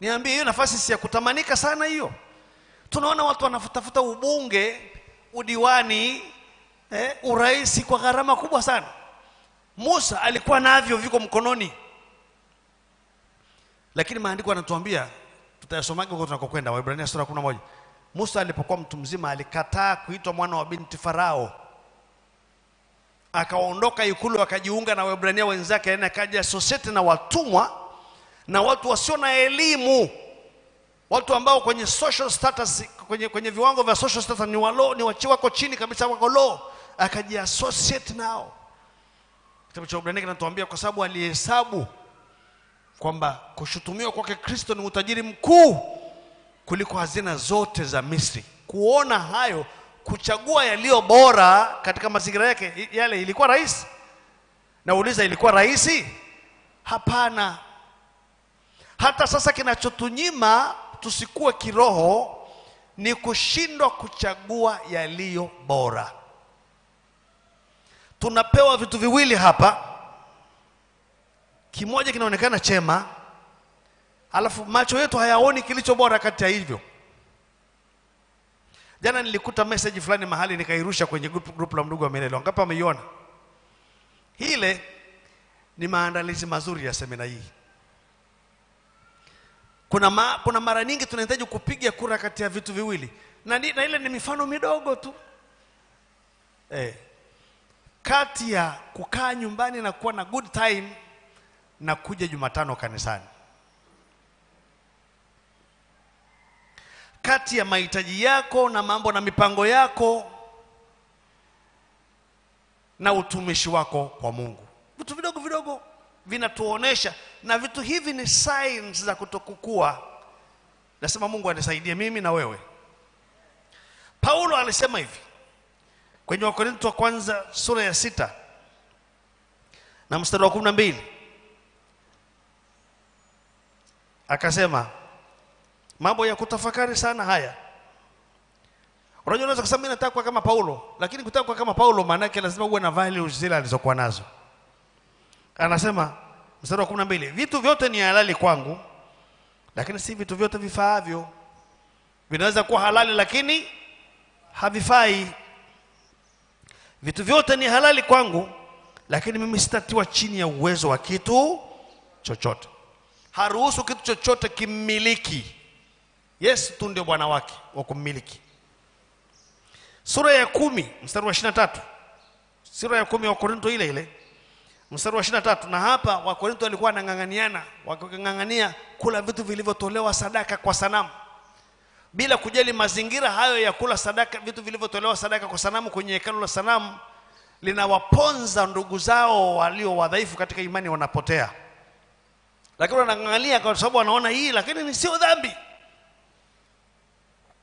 niambie hiyo nafasi si ya kutamanika sana hiyo tunaona watu wanatafuta ubunge udiwani eh, urais kwa gharama kubwa sana Musa alikuwa navyo viko mkononi lakini maandiko yanatuambia tutayasomaga huko tunakokwenda Waebrania sura ya moja Musa alipokuwa mtu mzima alikataa kuitwa mwana wa binti Farao akaondoka ikulu akajiunga na Waebrania wenzake yani akaja sosete na watumwa na watu wasio na elimu watu ambao kwenye social status kwenye, kwenye viwango vya social status ni walo ni wachi wako chini kabisa wako low akajiassociate nao. Kitabu cha Waebrania kinatuambia kwa sababu alihesabu kwamba kushutumiwa kwake Kristo ni utajiri mkuu kuliko hazina zote za Misri. Kuona hayo, kuchagua yaliyo bora katika mazingira yake yale, ilikuwa rahisi? Nauliza, ilikuwa rahisi? Hapana. Hata sasa kinachotunyima tusikuwe kiroho ni kushindwa kuchagua yaliyo bora tunapewa vitu viwili hapa kimoja kinaonekana chema alafu macho yetu hayaoni kilicho bora kati ya hivyo jana nilikuta message fulani mahali nikairusha kwenye group, group la mdugu wa mielelo ngapi ameiona ile ni maandalizi mazuri ya semina hii kuna, ma, kuna mara nyingi tunahitaji kupiga kura kati ya vitu viwili na, na ile ni mifano midogo tu eh kati ya kukaa nyumbani na kuwa na good time na kuja Jumatano kanisani, kati ya mahitaji yako na mambo na mipango yako na utumishi wako kwa Mungu. Vitu vidogo vidogo vinatuonesha, na vitu hivi ni signs za kutokukua. Nasema Mungu anisaidie mimi na wewe. Paulo alisema hivi kwenye wakorintho wa kwanza sura ya sita na mstari wa kumi na mbili akasema mambo ya kutafakari sana haya unajua unaweza kusema mimi nataka kuwa kama paulo lakini kutaka kuwa kama paulo maanake lazima uwe na values zile alizokuwa nazo anasema mstari wa kumi na mbili vitu vyote ni halali kwangu lakini si vitu vyote vifaavyo vinaweza kuwa halali lakini havifai vitu vyote ni halali kwangu lakini mimi sitatiwa chini ya uwezo wa kitu chochote haruhusu kitu chochote kimmiliki yesu tu ndio bwana wake wa kummiliki sura ya kumi mstari wa ishirina tatu sura ya kumi wa korinto ile ile mstari wa na tatu na hapa wakorinto walikuwa wanang'ang'aniana waking'ang'ania kula vitu vilivyotolewa sadaka kwa sanamu bila kujali mazingira hayo ya kula sadaka vitu vilivyotolewa sadaka kwa sanamu kwenye hekalu la sanamu linawaponza ndugu zao walio wadhaifu katika imani wanapotea lakini wanaangalia kwa sababu wanaona hii lakini ni sio dhambi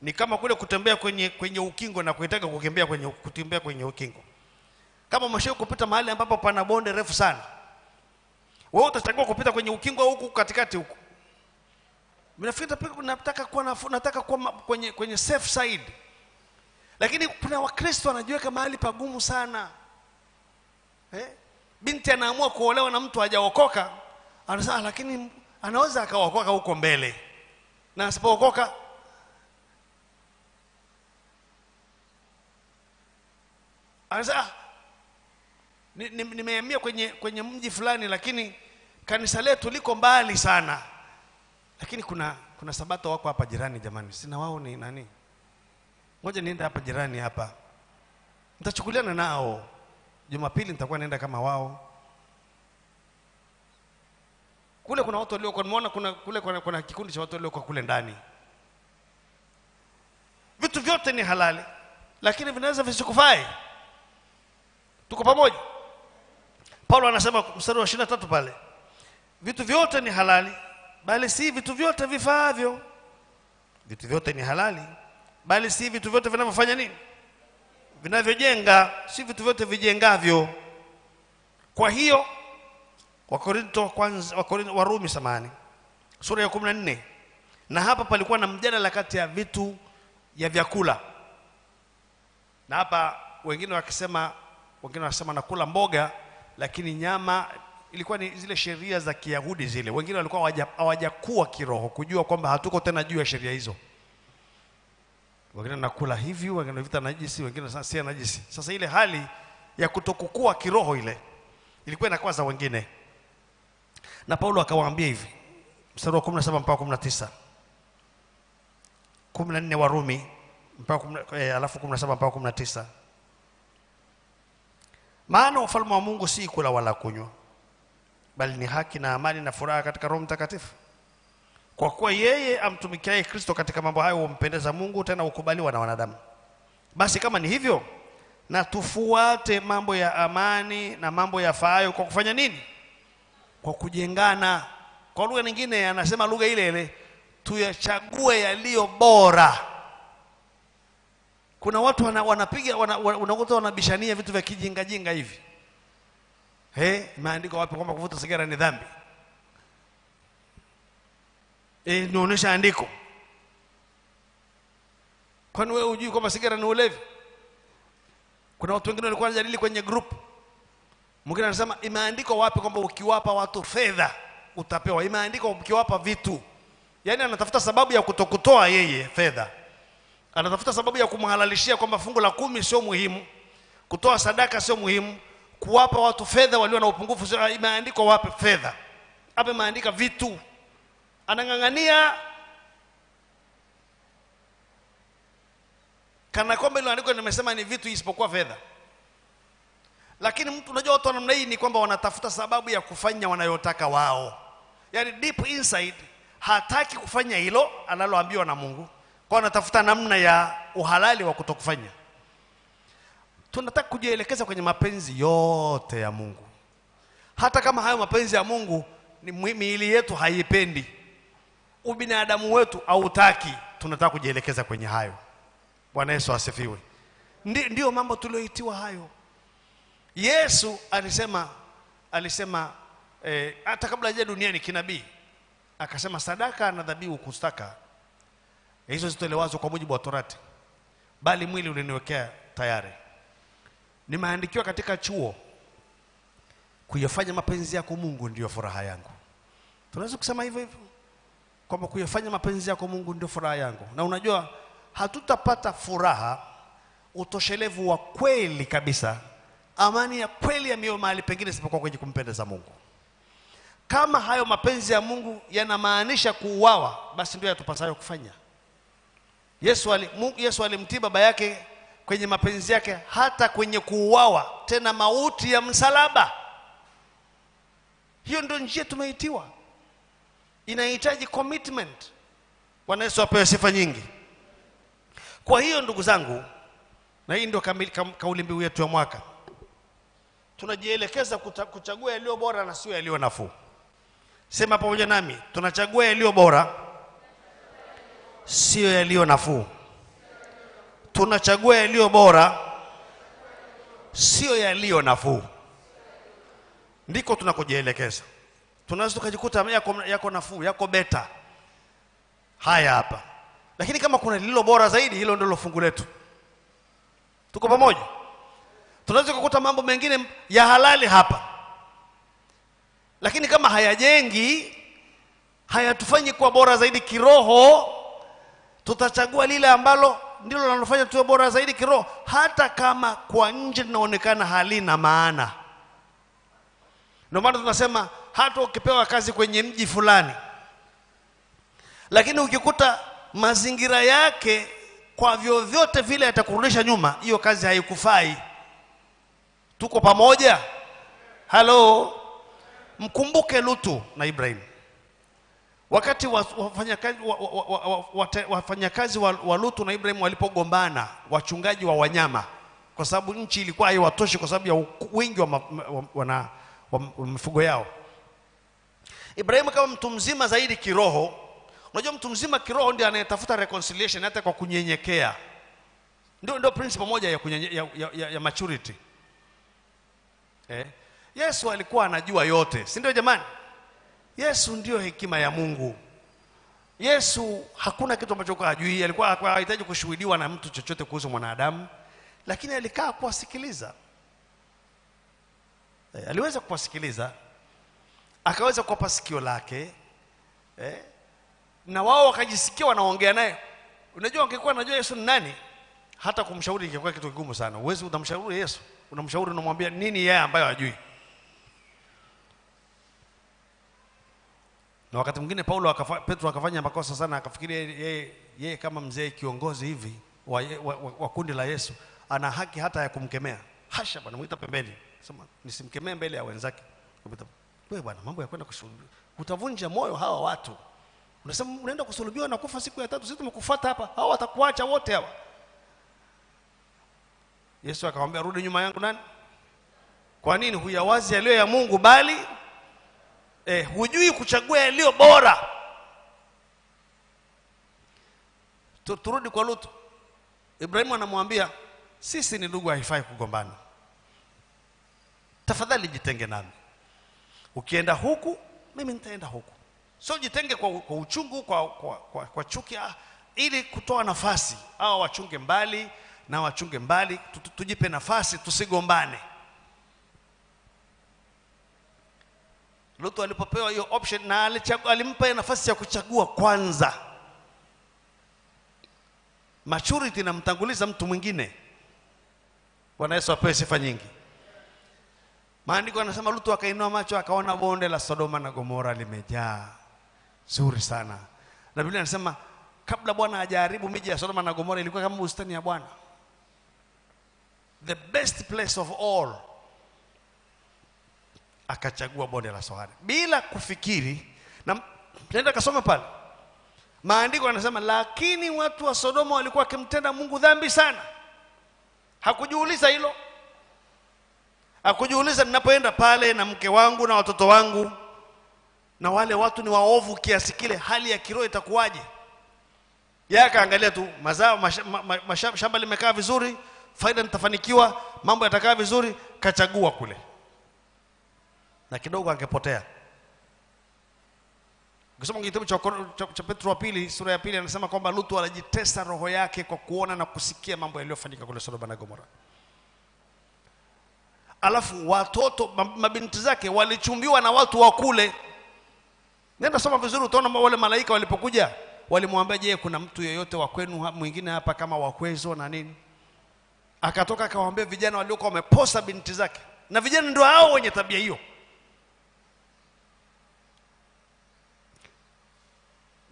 ni kama kule kutembea kwenye kwenye ukingo na kuitaka kukimbia kwenye kutembea kwenye ukingo kama umeshawahi kupita mahali ambapo pana bonde refu sana wewe utachagua kupita kwenye ukingo huku katikati huku mnafikiri nataka kuwa nataka kuwa kwenye, kwenye safe side lakini kuna wakristo wanajiweka mahali pagumu sana eh? binti anaamua kuolewa na mtu hajaokoka anasema ah, lakini anaweza akaokoka huko mbele na asipookoka anasema nimehamia ah, ni, ni kwenye, kwenye mji fulani lakini kanisa letu liko mbali sana lakini kuna kuna sabato wako hapa jirani jamani. Sina wao ni nani? Ngoja niende hapa jirani hapa. Nitachukuliana nao. Jumapili nitakuwa naenda kama wao. Kule kuna watu waliokuwa nimeona kuna kule kuna, kuna kikundi cha watu waliokuwa kule ndani. Vitu vyote ni halali lakini vinaweza visikufai. Tuko pamoja? Paulo anasema mstari wa 23 pale, vitu vyote ni halali bali si vitu vyote vifaavyo. Vitu vyote ni halali, bali si vitu vyote vinavyofanya nini, vinavyojenga, si vitu vyote vijengavyo. Kwa hiyo Wakorinto wa wa rumi samani sura ya 14, na hapa palikuwa na mjadala kati ya vitu ya vyakula, na hapa wengine wakisema, wengine wanasema nakula mboga, lakini nyama ilikuwa ni zile sheria za Kiyahudi zile. Wengine walikuwa hawajakuwa kiroho kujua kwamba hatuko tena juu ya sheria hizo. Wengine nakula hivi, wengine vita najisi, wengine si najisi. Sasa ile hali ya kutokukua kiroho ile ilikuwa inakuwa za wengine, na Paulo akawaambia hivi, mstari wa 17 mpaka 19 14 Warumi mpaka eh, alafu 17 mpaka 19 maana ufalme wa Mungu si kula wala kunywa bali ni haki na amani na furaha katika Roho Mtakatifu kwa kuwa yeye amtumikiaye Kristo katika mambo hayo humpendeza Mungu tena hukubaliwa na wanadamu. Basi kama ni hivyo, na tufuate mambo ya amani na mambo ya faayo kwa kufanya nini? Kwa kujengana. Kwa lugha nyingine, anasema lugha ile ile, tuyachague yaliyo bora. Kuna watu wanapiga wana, wana, wana, wanabishania vitu vya kijingajinga hivi Hey, maandiko wapi kwamba kuvuta sigara ni dhambi? Eh, naonesha andiko. Kwani wewe hujui kwamba sigara ni ulevi? Kuna watu wengine walikuwa wanajadili kwenye group. Mwingine anasema imeandikwa wapi kwamba ukiwapa watu fedha utapewa? Imeandikwa ukiwapa vitu. Yaani anatafuta sababu ya kutokutoa yeye fedha. Anatafuta sababu ya kumhalalishia kwamba fungu la kumi sio muhimu. Kutoa sadaka sio muhimu kuwapa watu fedha walio na upungufu sio ah, imeandikwa wape fedha hapa imeandika vitu anang'ang'ania kana kwamba iliandikwa nimesema ni vitu isipokuwa fedha lakini mtu unajua watu wa namna hii ni kwamba wanatafuta sababu ya kufanya wanayotaka wao yaani deep inside hataki kufanya hilo analoambiwa na mungu kwa anatafuta namna ya uhalali wa kutokufanya tunataka kujielekeza kwenye mapenzi yote ya Mungu, hata kama hayo mapenzi ya Mungu ni miili yetu haipendi, ubinadamu wetu hautaki, tunataka kujielekeza kwenye hayo. Bwana Yesu asifiwe. Ndi, ndiyo mambo tulioitiwa hayo. Yesu alisema alisema eh, hata kabla haja duniani kinabii akasema, sadaka na dhabihu kustaka hizo zitolewazo kwa mujibu wa Torati, bali mwili uliniwekea tayari nimeandikiwa katika chuo, kuyafanya mapenzi yako Mungu ndiyo furaha yangu. Tunaweza kusema hivyo hivyo kwamba kuyafanya mapenzi yako Mungu ndio furaha yangu. Na unajua hatutapata furaha, utoshelevu wa kweli kabisa, amani ya kweli ya mioyo mahali pengine isipokuwa kwenye kumpendeza Mungu. Kama hayo mapenzi ya Mungu yanamaanisha kuuawa, basi ndio yatupasayo kufanya. Yesu alimtii Yesu alimtii baba yake kwenye mapenzi yake hata kwenye kuuawa, tena mauti ya msalaba. Hiyo ndio njia tumeitiwa, inahitaji commitment. Bwana Yesu apewe sifa nyingi. Kwa hiyo ndugu zangu, na hii ndio kauli mbiu yetu ya mwaka, tunajielekeza kuchagua yaliyo bora na sio yaliyo nafuu. Sema pamoja nami, tunachagua yaliyo bora, sio yaliyo nafuu tunachagua yaliyo bora, sio yaliyo nafuu. Ndiko tunakojielekeza. Tunaweza tukajikuta yako, yako nafuu, yako beta, haya hapa, lakini kama kuna lililo bora zaidi, hilo ndilo fungu letu. Tuko pamoja? Tunaweza kukuta mambo mengine ya halali hapa, lakini kama hayajengi, hayatufanyi kuwa bora zaidi kiroho, tutachagua lile ambalo ndilo linalofanya tuwe bora zaidi kiroho, hata kama kwa nje linaonekana halina maana. Ndio maana tunasema hata ukipewa kazi kwenye mji fulani, lakini ukikuta mazingira yake kwa vyovyote vile yatakurudisha nyuma, hiyo kazi haikufai. Tuko pamoja? Halo, mkumbuke Lutu na Ibrahimu. Wakati wafanyakazi wa, wa, wa, wa, wa, wa Lutu na Ibrahimu walipogombana, wachungaji wa wanyama, kwa sababu nchi ilikuwa haiwatoshi kwa sababu ya wingi wa, wa, wa mifugo yao. Ibrahimu kama mtu mzima zaidi kiroho, unajua mtu mzima kiroho ndiye anayetafuta reconciliation hata kwa kunyenyekea. Ndio, ndio principle moja ya, ya, ya, ya, ya maturity eh. Yesu alikuwa anajua yote, si ndio jamani? Yesu ndiyo hekima ya Mungu. Yesu hakuna kitu ambacho hajui, alikuwa hahitaji kushuhudiwa na mtu chochote kuhusu mwanadamu, lakini alikaa kuwasikiliza. E, aliweza kuwasikiliza, akaweza kuwapa sikio lake e, na wao wakajisikia wanaongea naye. Unajua, angekuwa najua Yesu ni nani, hata kumshauri ingekuwa kitu kigumu sana. Uwezi unamshauri Yesu, unamshauri unamwambia nini yeye ambayo hajui. na wakati mwingine Paulo akafa, Petro akafanya makosa sana, akafikiria yeye, ye, ye, kama mzee kiongozi hivi wa, wa, wa, wa kundi la Yesu ana haki hata ya kumkemea. Hasha bwana, mwita pembeni, sema nisimkemee mbele ya wenzake. Wewe bwana, mambo ya kwenda kusulubiwa, utavunja moyo hawa watu. Unasema unaenda kusulubiwa na kufa siku ya tatu, sisi tumekufuata hapa, hao watakuacha wote hawa. Yesu akamwambia, rudi nyuma yangu nani? Kwa nini huyawazi yaliyo ya Mungu bali eh, hujui kuchagua yaliyo bora turudi kwa lutu ibrahimu anamwambia sisi ni ndugu haifai kugombana tafadhali jitenge nami ukienda huku mimi nitaenda huku sio jitenge kwa, kwa uchungu kwa, kwa, kwa, kwa chuki ah, ili kutoa nafasi awa wachunge mbali na wachunge mbali tujipe nafasi tusigombane Lutu alipopewa hiyo option na alichagua, alimpa nafasi ya kuchagua kwanza. Maturity mtanguliza mtu mwingine. Bwana Yesu apewe sifa nyingi. Maandiko anasema Lutu akainua macho akaona bonde la Sodoma na Gomora limejaa zuri sana, na Biblia anasema kabla Bwana hajaharibu miji ya Sodoma na Gomora ilikuwa kama bustani ya Bwana, the best place of all akachagua bonde la soari bila kufikiri, na nenda kasoma pale maandiko yanasema, lakini watu wa Sodoma walikuwa wakimtenda Mungu dhambi sana. Hakujiuliza hilo, hakujiuliza ninapoenda pale na mke wangu na watoto wangu na wale watu ni waovu kiasi kile, hali ya kiroho itakuwaje? Yeye akaangalia tu mazao, mashamba ma, ma, shamba limekaa vizuri, faida nitafanikiwa, mambo yatakaa vizuri, kachagua kule na kidogo angepotea ukisoma kitabu cha, cha Petro wa pili sura ya pili anasema kwamba Lutu anajitesa roho yake kwa kuona na kusikia mambo yaliyofanyika kule Sodoma na Gomora. Alafu watoto mabinti zake walichumbiwa na watu wa kule. Nenda soma vizuri, utaona wale malaika walipokuja walimwambia, je, kuna mtu yeyote wa kwenu mwingine hapa kama wakwezo na nini? Akatoka akawaambia vijana waliokuwa wameposa binti zake, na vijana ndio hao wenye tabia hiyo.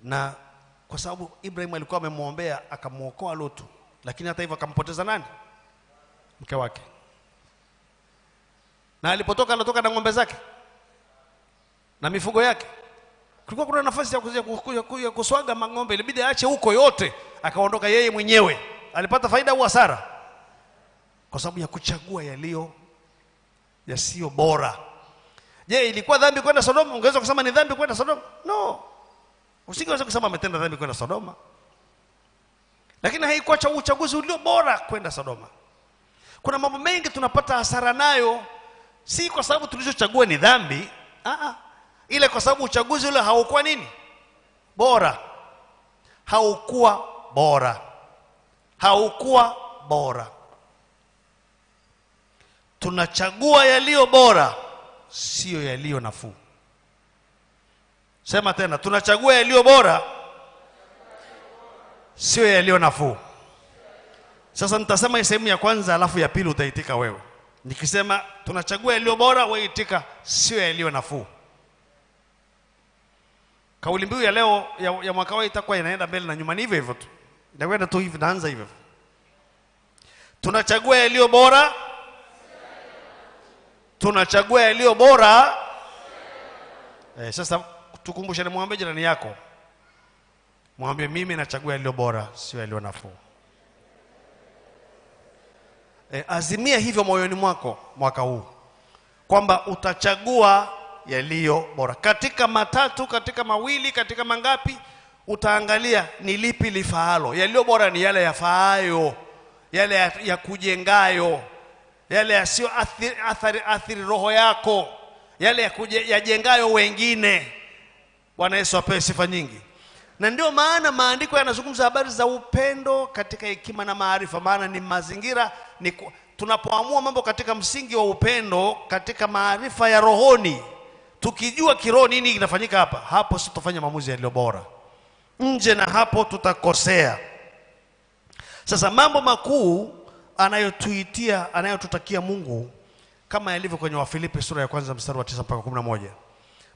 na kwa sababu Ibrahim alikuwa amemwombea akamwokoa Lutu, lakini hata hivyo akampoteza nani? Mke wake. Na alipotoka anatoka na ng'ombe zake na mifugo yake. Kulikuwa kuna nafasi ya kuzuia kuswaga mang'ombe, ilibidi aache huko yote, akaondoka yeye mwenyewe. Alipata faida au hasara? Kwa sababu ya kuchagua yaliyo yasiyo bora. Je, ilikuwa dhambi kwenda Sodoma? Ungeweza kusema ni dhambi kwenda Sodoma? No usingeweza kusema ametenda dhambi kwenda sodoma lakini haikuwa uchaguzi ulio bora kwenda sodoma kuna mambo mengi tunapata hasara nayo si kwa sababu tulichochagua ni dhambi Aa, ile kwa sababu uchaguzi ule haukuwa nini bora haukuwa bora haukuwa bora tunachagua yaliyo bora siyo yaliyo nafuu Sema tena, tunachagua yaliyo bora, sio yaliyo nafuu. Sasa nitasema hii sehemu ya kwanza, alafu ya pili utaitika wewe. Nikisema tunachagua yaliyo bora, wewe itika sio yaliyo nafuu. Kauli mbiu ya leo ya, ya mwaka wa itakuwa inaenda mbele na nyuma, ni hivyo hivyo tu, inakwenda tu hivi, naanza hivyo. Tunachagua yaliyo bora, tunachagua yaliyo bora. Eh, sasa tukumbushane, mwambie jirani yako, mwambie mimi nachagua yaliyo bora, sio yaliyo nafuu. E, azimia hivyo moyoni mwako mwaka huu kwamba utachagua yaliyo bora katika matatu, katika mawili, katika mangapi, utaangalia ni lipi lifaalo. Yaliyo bora ni yale yafaayo, yale ya, ya kujengayo, yale yasiyo athiri, athari, athiri roho yako, yale ya wengine bwana yesu apewe sifa nyingi na ndio maana maandiko yanazungumza habari za upendo katika hekima na maarifa maana ni mazingira ni tunapoamua mambo katika msingi wa upendo katika maarifa ya rohoni tukijua kiroho nini kinafanyika hapa hapo si tutafanya maamuzi yaliyo bora nje na hapo tutakosea sasa mambo makuu anayotuitia anayotutakia mungu kama yalivyo kwenye wafilipi sura ya kwanza mstari wa tisa mpaka kumi na moja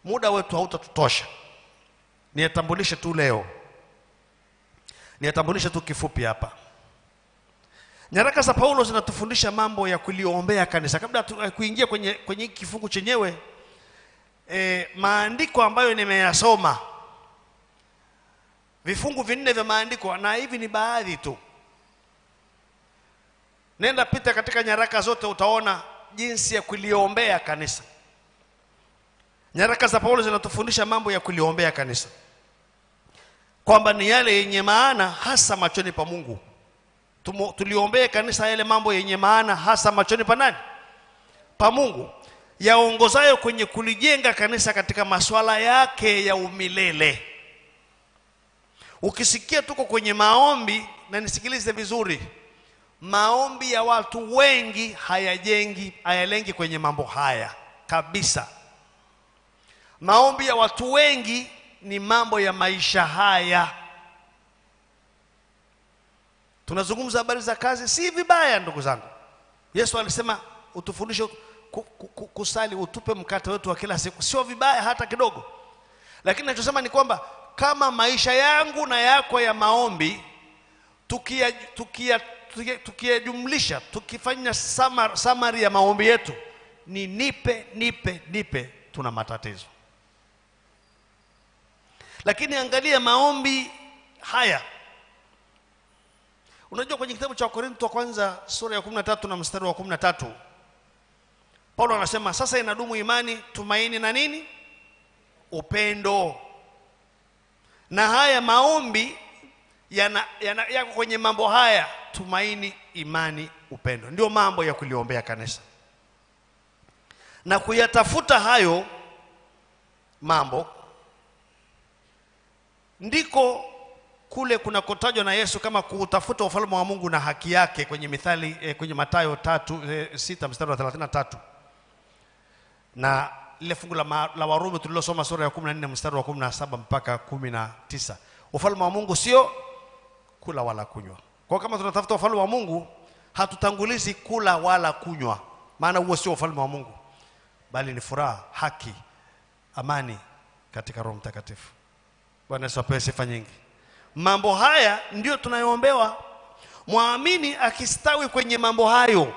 muda wetu hautatutosha niyatambulishe tu leo, niyatambulishe tu kifupi hapa. Nyaraka za Paulo zinatufundisha mambo ya kuliombea kanisa. Kabla eh, kuingia kwenye, kwenye kifungu chenyewe e, maandiko ambayo nimeyasoma vifungu vinne vya maandiko, na hivi ni baadhi tu. Nenda pita katika nyaraka zote, utaona jinsi ya kuliombea kanisa. Nyaraka za Paulo zinatufundisha mambo ya kuliombea kanisa kwamba ni yale yenye maana hasa machoni pa Mungu. Tuliombee kanisa yale mambo yenye maana hasa machoni pa nani? Pa Mungu, yaongozayo kwenye kulijenga kanisa katika masuala yake ya umilele. Ukisikia tuko kwenye maombi, na nisikilize vizuri, maombi ya watu wengi hayajengi, hayalengi kwenye mambo haya kabisa. Maombi ya watu wengi ni mambo ya maisha haya. Tunazungumza habari za kazi, si vibaya ndugu zangu. Yesu alisema utufundishe kusali, utupe mkate wetu wa kila siku, sio vibaya hata kidogo. Lakini nachosema ni kwamba kama maisha yangu na yako ya maombi tukiyajumlisha, tukia, tukia, tukia tukifanya samari ya maombi yetu ni nipe nipe nipe, tuna matatizo lakini angalia maombi haya unajua kwenye kitabu cha wakorintho wa kwanza sura ya 13 na mstari wa 13 paulo anasema sasa inadumu imani tumaini na nini upendo na haya maombi yana, yana, yako kwenye mambo haya tumaini imani upendo ndio mambo ya kuliombea kanisa na kuyatafuta hayo mambo ndiko kule kunakotajwa na Yesu kama kuutafuta ufalme wa Mungu na haki yake kwenye mithali eh, kwenye Mathayo tatu eh, mstari wa 33 na lile fungu la, la Warumi tulilosoma sura ya 14 mstari wa 17 mpaka 19. Ufalme wa Mungu sio kula wala kunywa. Kwa kama tunatafuta ufalme wa Mungu hatutangulizi kula wala kunywa, maana huo sio ufalme wa Mungu, bali ni furaha, haki, amani katika Roho Mtakatifu. Bwana Yesu apewe sifa nyingi. Mambo haya ndiyo tunayoombewa. Mwamini akistawi kwenye mambo hayo,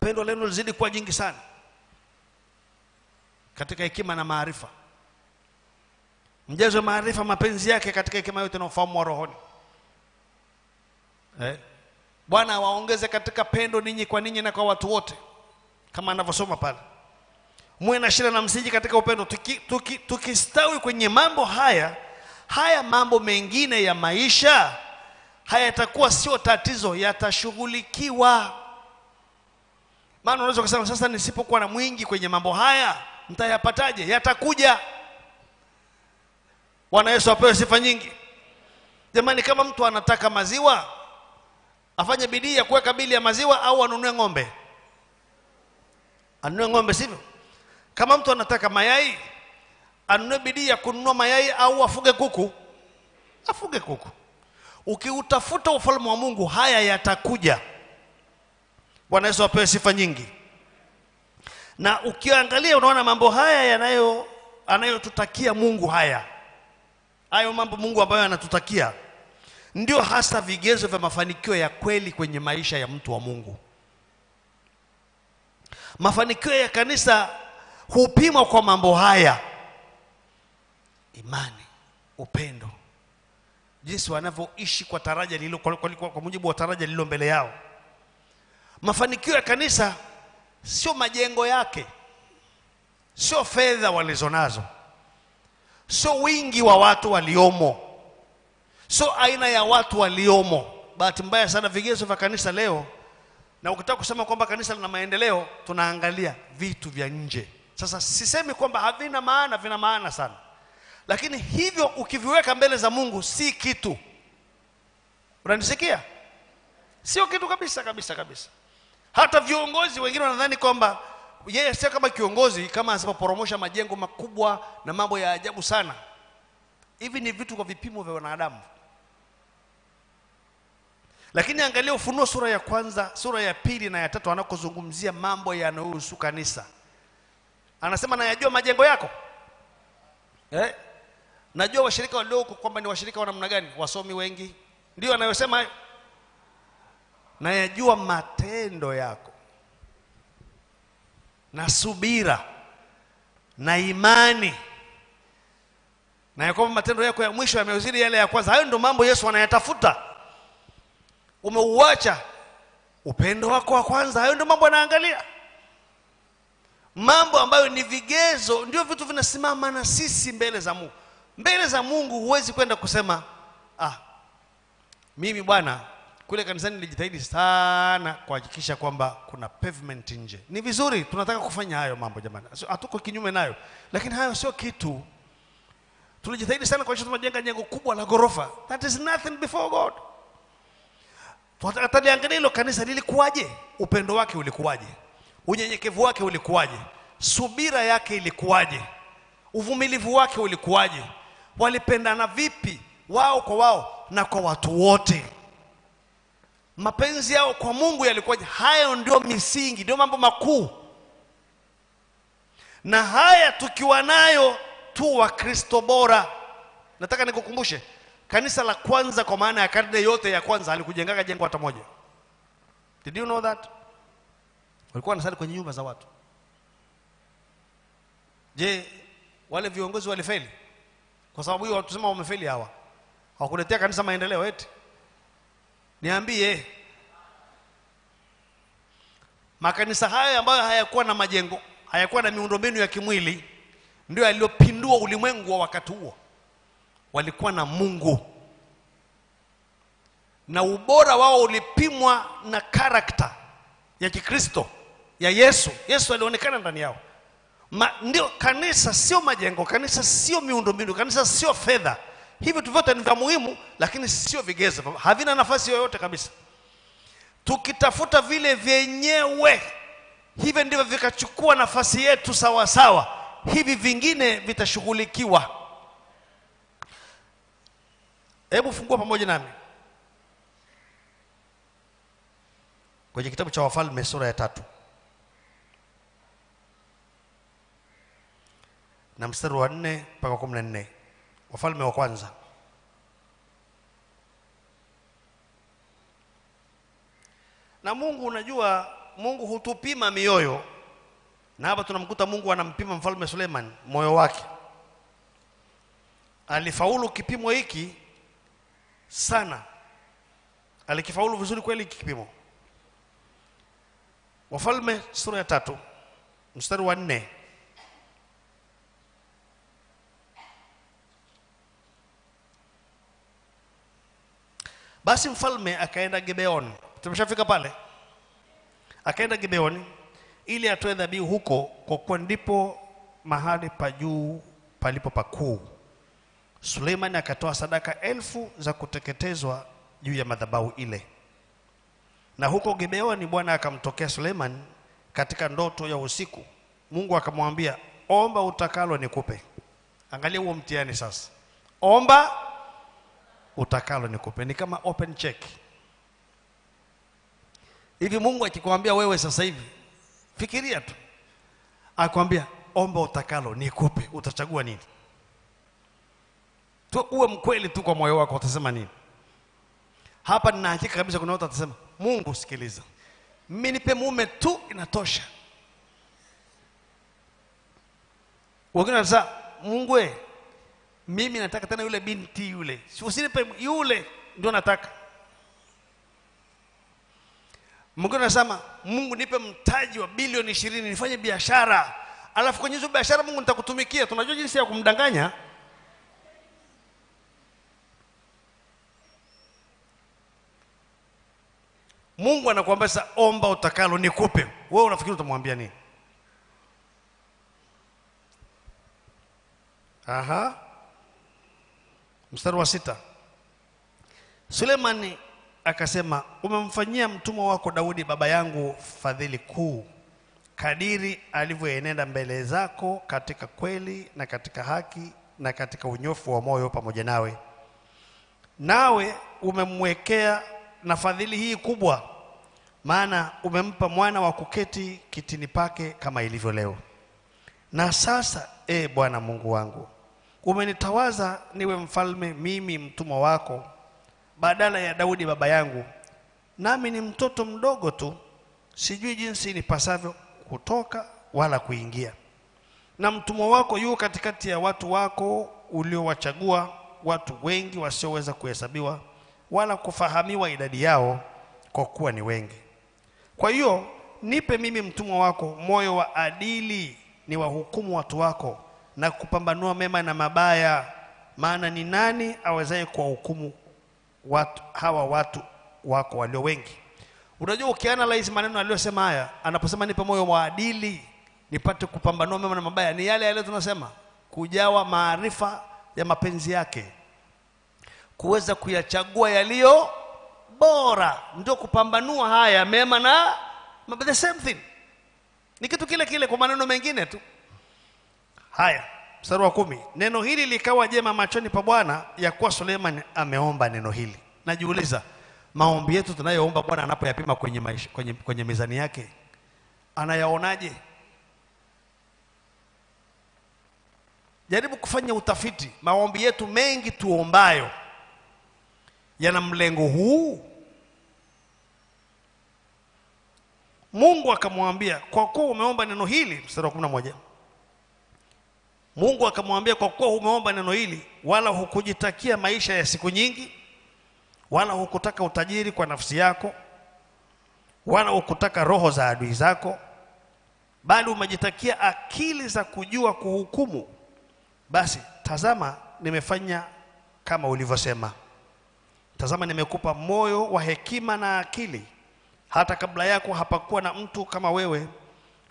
pendo lenu lizidi kuwa jingi sana katika hekima na maarifa. Mjaze maarifa mapenzi yake katika hekima yote na ufahamu wa rohoni eh. Bwana awaongeze katika pendo ninyi kwa ninyi na kwa watu wote, kama anavyosoma pale muwe na shida na msingi katika upendo. Tukistawi tuki, tuki kwenye mambo haya haya, mambo mengine ya maisha haya yatakuwa sio tatizo, yatashughulikiwa. Maana unaweza kusema sasa, nisipokuwa na mwingi kwenye mambo haya ntayapataje Yatakuja. Bwana Yesu apewe sifa nyingi. Jamani, kama mtu anataka maziwa afanye bidii ya kuweka bili ya maziwa, au anunue ng'ombe? Anunue ng'ombe, sivyo? Kama mtu anataka mayai anunue bidii ya kununua mayai au afuge kuku, afuge kuku. Ukiutafuta ufalme wa Mungu, haya yatakuja. Bwana Yesu apewe sifa nyingi. Na ukiangalia unaona mambo haya yanayo anayotutakia Mungu, haya hayo mambo Mungu ambayo anatutakia ndio hasa vigezo vya mafanikio ya kweli kwenye maisha ya mtu wa Mungu. Mafanikio ya kanisa hupimwa kwa mambo haya: imani, upendo, jinsi wanavyoishi kwa taraja lilo, kwa, kwa, kwa, kwa mujibu wa taraja lililo mbele yao. Mafanikio ya kanisa sio majengo yake, sio fedha walizonazo, sio wingi wa watu waliomo, sio aina ya watu waliomo. Bahati mbaya sana vigezo vya kanisa leo, na ukitaka kusema kwamba kanisa lina maendeleo, tunaangalia vitu vya nje. Sasa sisemi kwamba havina maana, vina maana sana, lakini hivyo ukiviweka mbele za Mungu si kitu. Unanisikia? Sio kitu kabisa kabisa kabisa. Hata viongozi wengine wanadhani kwamba yeye sio kama kiongozi, kama anasema majengo makubwa na mambo ya ajabu sana. Hivi ni vitu kwa vipimo vya wanadamu, lakini angalia Ufunuo sura ya kwanza, sura ya pili na ya tatu, anakozungumzia mambo yanayohusu kanisa anasema nayajua majengo yako eh? najua washirika walioko kwamba ni washirika wa namna gani wasomi wengi ndio anayosema hayo nayajua matendo yako na subira na imani na ya kwamba matendo yako ya mwisho yameuzidi yale ya kwanza hayo ndio mambo yesu anayatafuta umeuacha upendo wako wa kwanza hayo ndio mambo anaangalia mambo ambayo ni vigezo ndio vitu vinasimama na sisi mbele za mungu mbele za mungu huwezi kwenda kusema ah, mimi bwana kule kanisani nilijitahidi sana kuhakikisha kwamba kuna pavement nje ni vizuri tunataka kufanya hayo mambo jamani hatuko kinyume nayo lakini hayo sio kitu tulijitahidi sana kuhakikisha tunajenga jengo kubwa la ghorofa that is nothing before god tutaliangalia hilo kanisa lilikuwaje upendo wake ulikuwaje unyenyekevu wake ulikuwaje? Subira yake ilikuwaje? Uvumilivu wake ulikuwaje? Walipendana vipi wao kwa wao na kwa watu wote? Mapenzi yao kwa Mungu yalikuwaje? Hayo ndio misingi, ndio mambo makuu, na haya tukiwa nayo tu Wakristo bora. Nataka nikukumbushe kanisa la kwanza, kwa maana ya karne yote ya kwanza, halikujengaga jengo hata moja. Did you know that? walikuwa wanasali kwenye nyumba za watu je wale viongozi walifeli kwa sababu hiyo watusema wamefeli hawa hawakuletea kanisa maendeleo eti niambie makanisa hayo ambayo hayakuwa na majengo hayakuwa na miundombinu ya kimwili ndio yaliyopindua ulimwengu wa wakati huo walikuwa na mungu na ubora wao ulipimwa na karakta ya kikristo ya Yesu. Yesu alionekana ndani yao. Ma, ndio kanisa sio majengo, kanisa sio miundombinu, kanisa sio fedha. Hivi tu vyote ni vya muhimu, lakini sio vigezo, havina nafasi yoyote kabisa. Tukitafuta vile vyenyewe, hivi ndivyo vikachukua nafasi yetu sawa sawa, hivi vingine vitashughulikiwa. Hebu fungua pamoja nami kwenye kitabu cha Wafalme sura ya tatu. na mstari wa nne mpaka kumi na nne Wafalme wa Kwanza. Na Mungu unajua, Mungu hutupima mioyo, na hapa tunamkuta Mungu anampima mfalme Suleiman moyo wake. Alifaulu kipimo hiki sana, alikifaulu vizuri kweli hiki kipimo. Wafalme sura ya tatu mstari wa nne Basi mfalme akaenda Gibeoni, tumeshafika pale, akaenda Gibeoni ili atoe dhabihu huko, kwa kuwa ndipo mahali pa juu palipo pakuu. Suleimani akatoa sadaka elfu za kuteketezwa juu ya madhabahu ile. Na huko Gibeoni Bwana akamtokea Suleimani katika ndoto ya usiku. Mungu akamwambia, omba utakalo nikupe. Angalia huo mtihani sasa, omba utakalo nikupe. Ni kama open check hivi. Mungu akikwambia wewe sasa hivi, fikiria tu, akwambia omba utakalo nikupe, utachagua nini? Tu uwe mkweli tu kwa moyo wako, utasema nini? Hapa nina hakika kabisa kuna watu watasema, Mungu sikiliza, mimi nipe mume tu inatosha. Wengine wanasema Mungu we mimi nataka tena yule binti yule, usinipe yule, ndio nataka. Mwingine anasema Mungu nipe mtaji wa bilioni ishirini nifanye biashara, alafu kwenye hizo biashara Mungu nitakutumikia. Tunajua jinsi ya kumdanganya. Mungu anakuambia sasa, omba utakalo nikupe. Wewe unafikiri utamwambia nini? Aha mstari wa sita Sulemani akasema umemfanyia mtumwa wako Daudi baba yangu fadhili kuu kadiri alivyoenenda mbele zako katika kweli na katika haki na katika unyofu wa moyo pamoja nawe nawe umemwekea na fadhili hii kubwa maana umempa mwana wa kuketi kitini pake kama ilivyo leo na sasa e Bwana Mungu wangu umenitawaza niwe mfalme mimi mtumwa wako badala ya Daudi baba yangu nami ni mtoto mdogo tu sijui jinsi nipasavyo kutoka wala kuingia na mtumwa wako yu katikati ya watu wako uliowachagua watu wengi wasioweza kuhesabiwa wala kufahamiwa idadi yao kwa kuwa ni wengi kwa hiyo nipe mimi mtumwa wako moyo wa adili ni wahukumu watu wako na kupambanua mema na mabaya, maana ni nani awezaye kuwahukumu watu hawa watu wako walio wengi? Unajua, ukiana ukianalyze maneno aliyosema haya, anaposema nipe moyo waadili nipate kupambanua mema na mabaya, ni yale yale tunasema kujawa maarifa ya mapenzi yake, kuweza kuyachagua yaliyo bora, ndio kupambanua haya mema na The same thing ni kitu kile kile, kwa maneno mengine tu. Haya, mstari wa kumi, neno hili likawa jema machoni pa Bwana ya kuwa Suleiman ameomba neno hili. Najiuliza, maombi yetu tunayoomba Bwana anapoyapima kwenye, maisha, kwenye, kwenye mizani yake anayaonaje? Jaribu kufanya utafiti. Maombi yetu mengi tuombayo yana mlengo huu. Mungu akamwambia, kwa kuwa umeomba neno hili, mstari wa moja Mungu akamwambia, kwa kuwa umeomba neno hili, wala hukujitakia maisha ya siku nyingi, wala hukutaka utajiri kwa nafsi yako, wala hukutaka roho za adui zako, bali umejitakia akili za kujua kuhukumu, basi tazama, nimefanya kama ulivyosema. Tazama, nimekupa moyo wa hekima na akili, hata kabla yako hapakuwa na mtu kama wewe,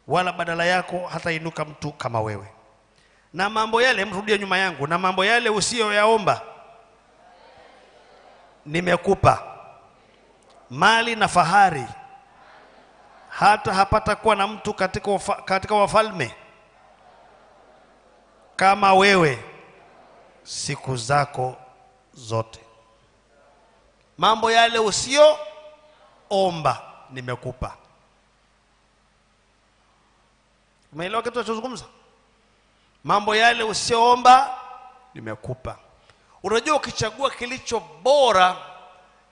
wala badala yako hatainuka mtu kama wewe na mambo yale, mrudie nyuma yangu, na mambo yale usiyoyaomba nimekupa mali na fahari, hata hapata kuwa na mtu katika, wafa, katika wafalme kama wewe siku zako zote. Mambo yale usiyoomba nimekupa. Umeelewa kitu nachozungumza? mambo yale usioomba nimekupa unajua ukichagua kilicho bora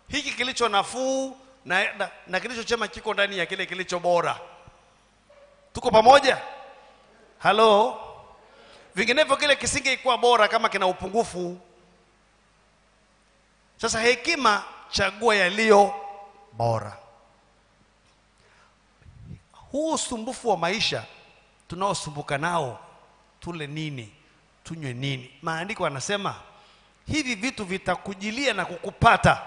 hiki kilicho nafuu na, na, na kilicho chema kiko ndani ya kile kilicho bora tuko pamoja halo vinginevyo kile kisingekuwa bora kama kina upungufu sasa hekima chagua yaliyo bora huu usumbufu wa maisha tunaosumbuka nao tule nini, tunywe nini. Maandiko anasema hivi vitu vitakujilia na kukupata.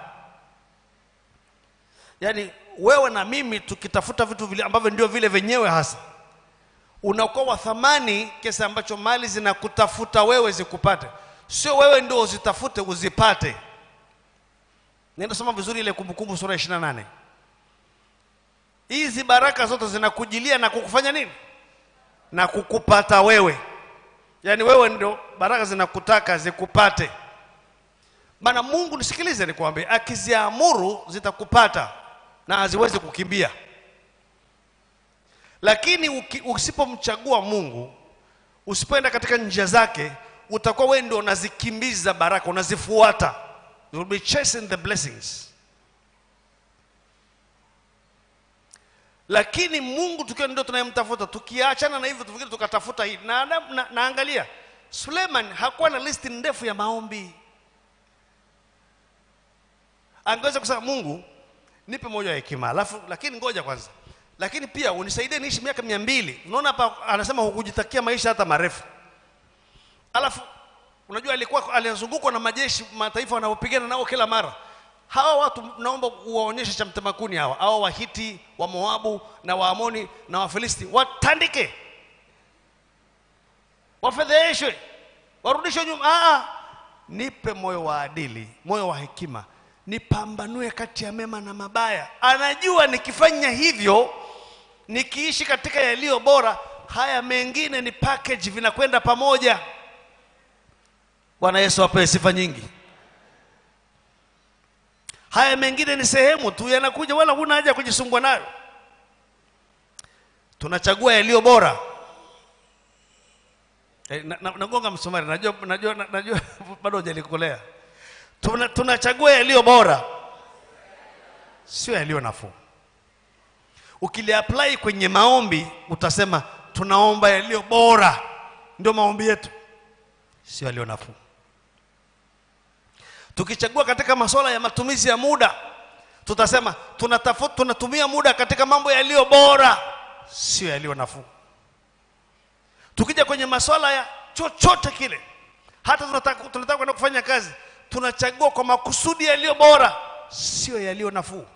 Yaani wewe na mimi tukitafuta vitu vile ambavyo ndio vile vyenyewe hasa, unakuwa wa thamani kiasi ambacho mali zinakutafuta wewe zikupate, sio wewe ndio uzitafute uzipate. Nenda soma vizuri ile Kumbukumbu sura ya 28. Hizi baraka zote zinakujilia na kukufanya nini? Na kukupata wewe yaani wewe ndo baraka zinakutaka zikupate maana mungu nisikilize nikwambie akiziamuru zitakupata na haziwezi kukimbia lakini usipomchagua mungu usipoenda katika njia zake utakuwa wewe ndio unazikimbiza baraka unazifuata You'll be chasing the blessings lakini mungu tukiwa ndio tunayemtafuta tukiachana na hivyo tuvingine tukatafuta hii na, na, na, naangalia suleiman hakuwa na listi ndefu ya maombi angeweza kusema mungu nipe moja ya hekima alafu lakini ngoja kwanza lakini pia unisaidie niishi miaka mia mbili unaona hapa anasema hukujitakia maisha hata marefu alafu unajua alikuwa alizungukwa na majeshi mataifa wanaopigana nao kila mara hawa watu naomba uwaonyeshe cha mtamakuni hawa hawa wahiti wa moabu na waamoni na wafilisti watandike wafedheeshwe warudishwe nyuma Aa, ah, ah. nipe moyo wa adili moyo wa hekima nipambanue kati ya mema na mabaya anajua nikifanya hivyo nikiishi katika yaliyo bora haya mengine ni package vinakwenda pamoja bwana yesu apewe sifa nyingi Haya mengine ni sehemu tu yanakuja, wala huna haja ya kujisumbua nayo. Tunachagua yaliyo bora. nagonga eh, na, na msumari. Najua, najua, najua bado hujalikolea. Tuna, tunachagua yaliyo bora, sio yaliyo nafuu. Ukiliapply kwenye maombi utasema tunaomba yaliyo bora, ndio maombi yetu, sio yaliyo nafuu. Tukichagua katika masuala ya matumizi ya muda, tutasema tunatafuta, tunatumia muda katika mambo yaliyo bora, sio yaliyo nafuu. Tukija kwenye masuala ya chochote kile, hata tunataka tunataka kwenda kufanya kazi, tunachagua kwa makusudi yaliyo bora, sio yaliyo nafuu.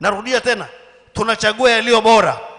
Narudia tena, tunachagua yaliyo bora